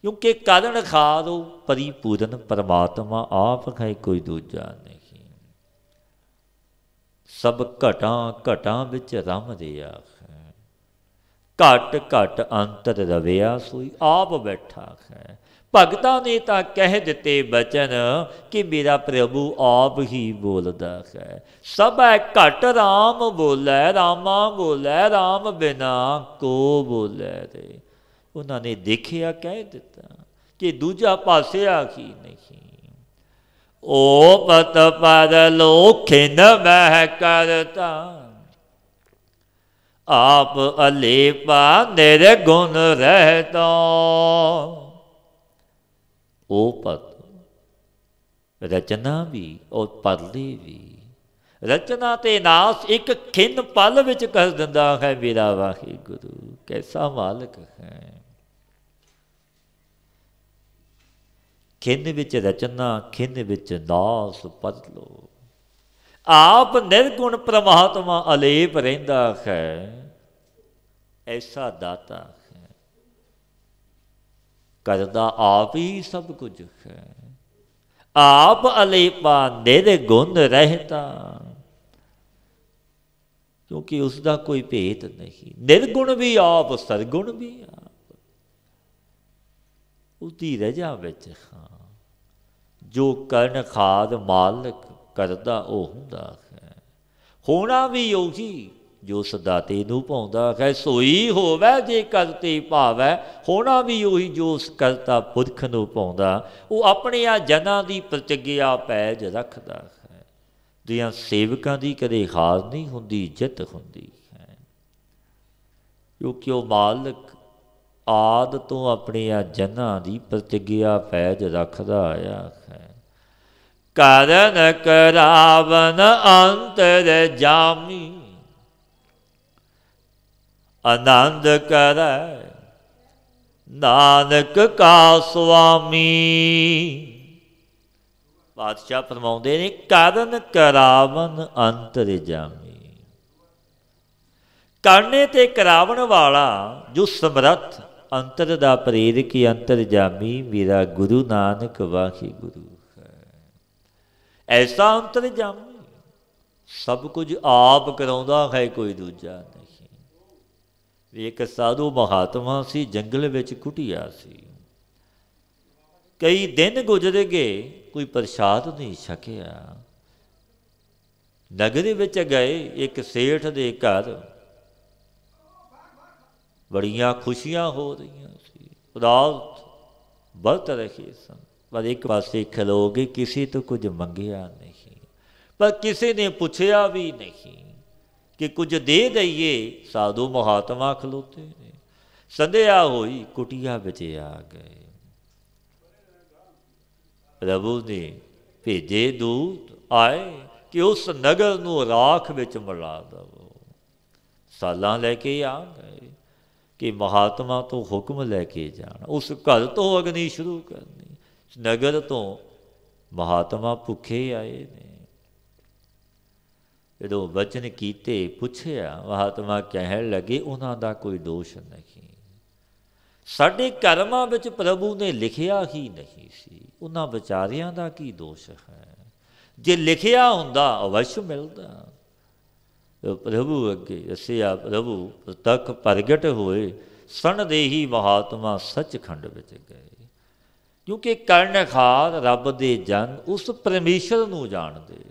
ਕਿਉਂਕਿ ਕਾਰਨ ਖਾਦੋ ਪਰਿਪੂਰਨ ਪਰਮਾਤਮਾ ਆਪ ਹੈ ਕੋਈ ਦੂਜਾ ਨਹੀਂ ਸਭ ਘਟਾਂ ਘਟਾਂ ਵਿੱਚ ਰਮ ਰਿਆ ਘਟ ਘਟ ਅੰਤਰ ਰਵਿਆ ਸੋਈ ਆਪ ਬੈਠਾ ਹੈ ਭਗਤਾਂ ਨੇ ਤਾਂ ਕਹਿ ਦਿੱਤੇ ਬਚਨ ਕਿ ਮੇਰਾ ਪ੍ਰਭੂ ਆਪ ਹੀ ਬੋਲਦਾ ਹੈ ਸਭ ਹੈ ਘਟ ਰਾਮ ਬੋਲੇ ਰਾਮਾ ਬੋਲੇ ਰਾਮ ਬਿਨਾ ਕੋ ਬੋਲੇ ਤੇ ਉਹਨਾਂ ਨੇ ਦੇਖਿਆ ਕਹਿ ਦਿੱਤਾ ਕਿ ਦੂਜਾ ਪਾਸਿਆ ਕੀ ਨਹੀਂ ਓ ਪਤ ਪਦ ਲੋਖਿਨ ਮਹਿ ਕਰਤਾ ਆਪ ਅਲੇਪਾ ਨਿਰਗੁਣ ਰਹਤਾ ਉਹ ਪਦ ਰਚਨਾ ਵੀ ਔਰ ਪਰਲੀ ਵੀ ਰਚਨਾ ਤੇ ਨਾਸ ਇੱਕ ਖਿੰਨ ਪਲ ਵਿੱਚ ਕਰ ਦਿੰਦਾ ਹੈ ਮੇਰਾ ਵਾਹਿਗੁਰੂ ਕੈਸਾ ਮਾਲਕ ਹੈ ਖਿੰਨ ਵਿੱਚ ਰਚਨਾ ਖਿੰਨ ਵਿੱਚ ਨਾਸ ਪਦ ਲੋ ਆਪ ਨਿਰਗੁਣ ਪ੍ਰਮਾਤਮਾ ਅਲੇਪ ਰਹਿੰਦਾ ਹੈ ਐਸਾ ਦਾਤਾ ਕਰਦਾ ਆਪ ਹੀ ਸਭ ਕੁਝ ਹੈ ਆਪ ਅਲੇਪਾ ਦੇ ਗੁੰਦ ਰਹਿਤਾ ਕਿਉਂਕਿ ਉਸ ਦਾ ਕੋਈ ਭੇਤ ਨਹੀਂ ਨਿਰਗੁਣ ਵੀ ਆਪ ਸਰਗੁਣ ਵੀ ਆਪ ਉਤੀ ਰਜਾ ਵਿੱਚ ਹਾਂ ਜੋ ਕਰਨ ਖਾਦ ਮਾਲਕ ਕਰਦਾ ਉਹ ਹੁੰਦਾ ਹੈ ਹੋਣਾ ਵੀ ਉਹੀ ਜੋ ਸਦਾਤੇ ਨੂੰ ਪਾਉਂਦਾ ਹੈ ਸੋਈ ਹੋਵੇ ਜੇ ਕਰਤੇ ਭਾਵੈ ਹੋਣਾ ਵੀ ਉਹੀ ਜੋ ਉਸ ਕਰਤਾ ਪੁਰਖ ਨੂੰ ਪਾਉਂਦਾ ਉਹ ਆਪਣੇ ਆ ਜਨਾਂ ਦੀ ਪ੍ਰਤਿਗਿਆ ਪੈਜ ਰੱਖਦਾ ਹੈ ਦਿਆਂ ਸੇਵਕਾਂ ਦੀ ਕਦੇ ਖਾਸ ਨਹੀਂ ਹੁੰਦੀ ਜਿੱਤ ਹੁੰਦੀ ਹੈ ਕਿਉਂਕਿ ਉਹ ਮਾਲਕ ਆਦ ਤੋਂ ਆਪਣੇ ਆ ਜਨਾਂ ਦੀ ਪ੍ਰਤਿਗਿਆ ਪੈਜ ਰੱਖਦਾ ਆਇਆ ਹੈ ਕਰਨ ਕਰਾਵਨ ਅੰਤਰ ਜਾਮੀ ਆਨੰਦ ਕਰੈ ਨਾਨਕ ਕਾ ਸੁਆਮੀ ਬਾਦਸ਼ਾਹ ਫਰਮਾਉਂਦੇ ਨੇ ਕਾਰਨ ਕਰਾਵਨ ਅੰਤਰ ਜਾਮੀ ਕਰਨੇ ਤੇ ਕਰਾਵਣ ਵਾਲਾ ਜੋ ਸਮਰੱਥ ਅੰਤਰ ਦਾ ਪ੍ਰੇਰਕ ਹੀ ਜਾਮੀ ਮੇਰਾ ਗੁਰੂ ਨਾਨਕ ਵਾਹੀ ਗੁਰੂ ਹੈ ਐਸਾ ਅੰਤਰ ਜਾਮੀ ਸਭ ਕੁਝ ਆਪ ਕਰਾਉਂਦਾ ਹੈ ਕੋਈ ਦੂਜਾ ਇੱਕ ਸਾਧੂ ਮਹਾਤਮਾ ਸੀ ਜੰਗਲ ਵਿੱਚ ਕੁਟਿਆ ਸੀ ਕਈ ਦਿਨ ਗੁਜ਼ਰ ਗਏ ਕੋਈ ਪ੍ਰਸ਼ਾਦ ਨਹੀਂ ਛਕਿਆ ਨਗਰ ਵਿੱਚ ਗਏ ਇੱਕ ਸੇਠ ਦੇ ਘਰ ਬੜੀਆਂ ਖੁਸ਼ੀਆਂ ਹੋ ਰਹੀਆਂ ਸੀ ਉਦਾਸ ਵਰਤ ਰਹੇ ਸਨ ਪਰ ਇੱਕ ਪਾਸੇ ਖਲੋਗੇ ਕਿਸੇ ਤੋਂ ਕੁਝ ਮੰਗਿਆ ਨਹੀਂ ਪਰ ਕਿਸੇ ਨੇ ਪੁੱਛਿਆ ਵੀ ਨਹੀਂ ਕਿ ਕੁਝ ਦੇ ਦਈਏ ਸਾਧੂ ਮਹਾਤਮਾ ਖਲੋਤੇ ਨੇ ਸੰਧਿਆ ਹੋਈ ਕੁਟਿਆ ਵਿੱਚ ਆ ਗਏ ਪ੍ਰਭੂ ਦੇ ਭੇਜੇ ਦੂਤ ਆਏ ਕਿ ਉਸ ਨਗਰ ਨੂੰ ਰਾਖ ਵਿੱਚ ਮਿਲਾ ਦਵੋ ਸਾਲਾਂ ਲੈ ਕੇ ਆ ਗਏ ਕਿ ਮਹਾਤਮਾ ਤੋਂ ਹੁਕਮ ਲੈ ਕੇ ਜਾਣ ਉਸ ਘਰ ਤੋਂ ਅਗਨੀ ਸ਼ੁਰੂ ਕਰਨੀ ਨਗਰ ਤੋਂ ਮਹਾਤਮਾ ਭੁੱਖੇ ਆਏ ਨੇ ਜਦੋਂ ਵਚਨ ਕੀਤੇ ਪੁੱਛਿਆ ਮਹਾਤਮਾ ਕਹਿਣ ਲੱਗੇ ਉਹਨਾਂ ਦਾ ਕੋਈ ਦੋਸ਼ ਨਹੀਂ ਸਾਡੇ ਕਰਮਾਂ ਵਿੱਚ ਪ੍ਰਭੂ ਨੇ ਲਿਖਿਆ ਹੀ ਨਹੀਂ ਸੀ ਉਹਨਾਂ ਵਿਚਾਰਿਆਂ ਦਾ ਕੀ ਦੋਸ਼ ਹੈ ਜੇ ਲਿਖਿਆ ਹੁੰਦਾ ਅਵਸ਼ ਮਿਲਦਾ ਪ੍ਰਭੂ ਅੱਗੇ ਅਸਿਆ ਪ੍ਰਭੂ ਤੱਕ ਪ੍ਰਗਟ ਹੋਏ ਸਣ ਦੇ ਹੀ ਮਹਾਤਮਾ ਸੱਚਖੰਡ ਵਿੱਚ ਗਏ ਕਿਉਂਕਿ ਕਰਨਖਾਰ ਰੱਬ ਦੇ ਜਨ ਉਸ ਪਰਮੇਸ਼ਰ ਨੂੰ ਜਾਣਦੇ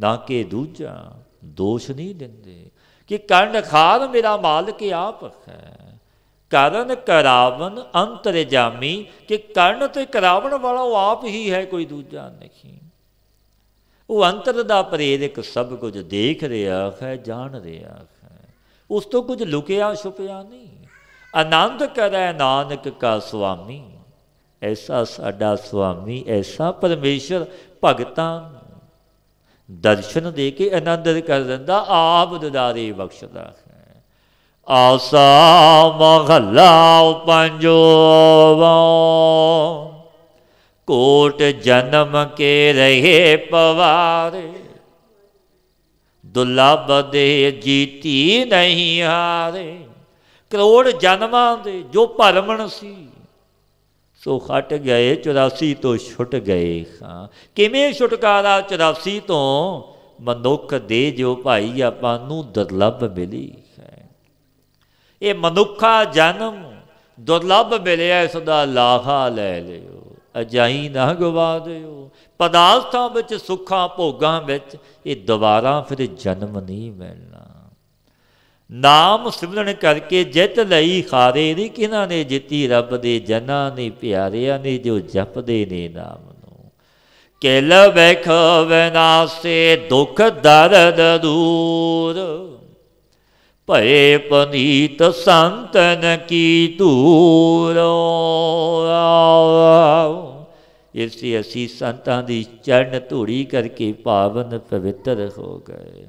ਨਾ ਕਿ ਦੂਜਾ ਦੋਸ਼ ਨਹੀਂ ਦਿੰਦੇ ਕਿ ਕਰਨ ਖਾਰ ਮੇਰਾ ਮਾਲਕ ਆਪ ਹੈ ਕਰਨ ਕਰਾਵਨ ਅੰਤਰ ਜਾਮੀ ਕਿ ਕਰਨ ਤੇ ਕਰਾਵਨ ਵਾਲਾ ਉਹ ਆਪ ਹੀ ਹੈ ਕੋਈ ਦੂਜਾ ਨਹੀਂ ਉਹ ਅੰਤਰ ਦਾ ਪ੍ਰੇਰਕ ਸਭ ਕੁਝ ਦੇਖ ਰਿਹਾ ਹੈ ਜਾਣ ਰਿਹਾ ਹੈ ਉਸ ਤੋਂ ਕੁਝ ਲੁਕਿਆ ਛੁਪਿਆ ਨਹੀਂ ਆਨੰਦ ਕਰੈ ਨਾਨਕ ਕਾ ਸੁਆਮੀ ਐਸਾ ਸਾਡਾ ਸੁਆਮੀ ਐਸਾ ਪਰਮੇਸ਼ਰ ਭਗਤਾਂ ਦਰਸ਼ਨ ਦੇ ਕੇ ਆਨੰਦ ਕਰ ਦਿੰਦਾ ਆਪ ਦਦਾਰੇ ਬਖਸ਼ਦਾ ਆਸਾ ਮਹਲਾ ਪੰਜੋ ਕੋਟ ਜਨਮ ਕੇ ਰਹੇ ਪਵਾਰੇ ਦੁਲਬ ਦੇ ਜੀਤੀ ਨਹੀਂ ਹਾਰੇ ਕਰੋੜ ਜਨਮਾਂ ਦੇ ਜੋ ਭਰਮਣ ਸੀ ਸੋ ਖਟ ਗਏ 84 ਤੋਂ ਛੁੱਟ ਗਏ ਹਾਂ ਕਿਵੇਂ ਛੁਟਕਾਰਾ 84 ਤੋਂ ਮਨੁੱਖ ਦੇ ਜੋ ਭਾਈ ਆਪਾਂ ਨੂੰ ਦੁਰਲਭ ਮਿਲੀ ਹੈ ਇਹ ਮਨੁੱਖਾ ਜਨਮ ਦੁਰਲਭ ਮਿਲਿਆ ਇਸ ਦਾ ਲਾਹਾ ਲੈ ਲਿਓ ਅਜਾਈ ਨਾ ਗਵਾ ਦਿਓ ਪਦਾਰਥਾਂ ਵਿੱਚ ਸੁੱਖਾਂ ਭੋਗਾਂ ਵਿੱਚ ਇਹ ਦੁਬਾਰਾ ਫਿਰ ਜਨਮ ਨਹੀਂ ਮਿਲਣਾ ਨਾਮ ਸਿਮਰਨ ਕਰਕੇ ਜਿੱਤ ਲਈ ਖਾਰੇ ਦੀ ਕਿਨਾਂ ਨੇ ਜਿੱਤੀ ਰੱਬ ਦੇ ਜਨਾਂ ਨੇ ਪਿਆਰਿਆਂ ਨੇ ਜੋ ਜਪਦੇ ਨੇ ਨਾਮ ਨੂੰ ਕੇਲ ਵੇਖ ਵਿਨਾਸੇ ਦੁੱਖ ਦਰਦ ਦੂਰ ਭਏ ਪਨੀਤ ਸੰਤਨ ਕੀ ਧੂਰ ਇਸੇ ਅਸੀਂ ਸੰਤਾਂ ਦੀ ਚੜ੍ਹਨ ਧੂੜੀ ਕਰਕੇ ਪਾਵਨ ਪਵਿੱਤਰ ਹੋ ਗਏ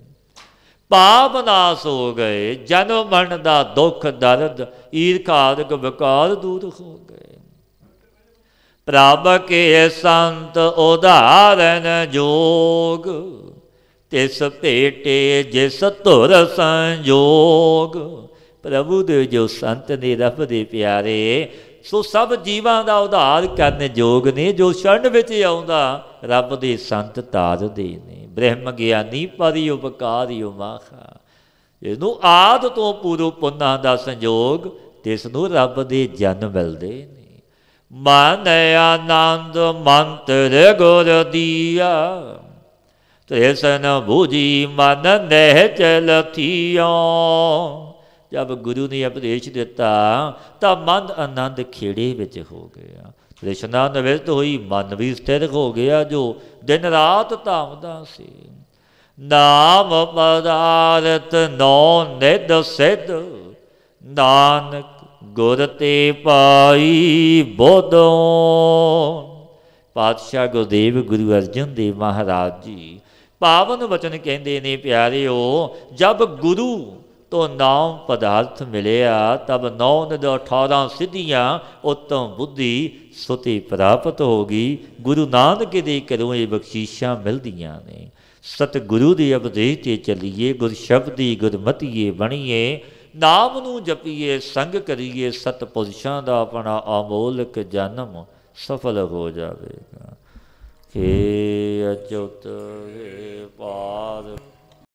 ਪਾਪ ਨਾਸ ਹੋ ਗਏ ਜਨਮ ਮਰਨ ਦਾ ਦੁੱਖ ਦਰਦ ਈਰਖਾਦਿਕ ਵਿਕਾਰ ਦੂਰ ਹੋ ਗਏ ਪ੍ਰਭ ਕੇ ਸੰਤ ਉਧਾਰਨ ਜੋਗ ਤਿਸ ਭੇਟੇ ਜਿਸ ਧੁਰ ਸੰਜੋਗ ਪ੍ਰਭੂ ਦੇ ਜੋ ਸੰਤ ਨੇ ਰੱਬ ਦੇ ਪਿਆਰੇ ਸੋ ਸਭ ਜੀਵਾਂ ਦਾ ਉਧਾਰ ਕਰਨ ਜੋਗ ਨੇ ਜੋ ਸ਼ਰਨ ਵਿੱਚ ਆਉਂਦਾ ਰੱਬ ਦੇ ਸੰਤ ਤਾਜ ਦੇ ਨੇ ਬ੍ਰਹਮ ਗਿਆਨੀ ਪਰਿ ਉਪਕਾਰਿਉ ਮਾਖਾ ਇਹਨੂੰ ਆਦ ਤੋਂ ਪੂਰੋ ਪੁੰਨਾਂ ਦਾ ਸੰਜੋਗ ਤਿਸ ਨੂੰ ਰੱਬ ਦੇ ਜਨ ਮਿਲਦੇ ਨੇ ਮਨ ਆਨੰਦ ਮੰਤਰ ਗੁਰ ਦੀਆ ਤ੍ਰਿਸ਼ਨ ਬੂਜੀ ਮਨ ਨਹਿ ਚਲਥੀਓ ਜਦ ਗੁਰੂ ਨੇ ਉਪਦੇਸ਼ ਦਿੱਤਾ ਤਾਂ ਮਨ ਆਨੰਦ ਖੇੜੇ ਵਿੱਚ ਹੋ ਗਿਆ ਕ੍ਰਿਸ਼ਨਾ ਨਵਿਤ ਹੋਈ ਮਨ ਵੀ ਸਥਿਰ ਹੋ ਗਿਆ ਜੋ ਦਿਨ ਰਾਤ ਧਾਮਦਾ ਸੀ ਨਾਮ ਪਦਾਰਤ ਨੋ ਨਿਦ ਸਿਦ ਨਾਨਕ ਗੁਰ ਤੇ ਪਾਈ ਬੋਧੋ ਪਾਤਸ਼ਾਹ ਗੁਰਦੇਵ ਗੁਰੂ ਅਰਜਨ ਦੇਵ ਮਹਾਰਾਜ ਜੀ ਪਾਵਨ ਵਚਨ ਕਹਿੰਦੇ ਨੇ ਪਿਆਰਿਓ ਜਦ ਗੁਰੂ ਤੋ ਨਾਮ ਪਦਾਰਥ ਮਿਲਿਆ ਤਬ ਨੌ ਨਦ 18 ਸਿੱਧੀਆਂ ਉਤੋਂ ਬੁੱਧੀ ਸੁਤੀ ਪ੍ਰਾਪਤ ਹੋ ਗਈ ਗੁਰੂ ਨਾਨਕ ਦੇ ਘਰੋਂ ਇਹ ਬਖਸ਼ੀਸ਼ਾਂ ਮਿਲਦੀਆਂ ਨੇ ਸਤਿਗੁਰੂ ਦੇ ਉਪਦੇਸ਼ ਤੇ ਚੱਲੀਏ ਗੁਰ ਸ਼ਬਦੀ ਗੁਰਮਤੀਏ ਬਣੀਏ ਨਾਮ ਨੂੰ ਜਪੀਏ ਸੰਗ ਕਰੀਏ ਸਤ ਪੁਰਸ਼ਾਂ ਦਾ ਆਪਣਾ ਅਮੋਲਕ ਜਨਮ ਸਫਲ ਹੋ ਜਾਵੇਗਾ ਕੇ ਅਚੁੱਤ ਹੈ ਪਾਰ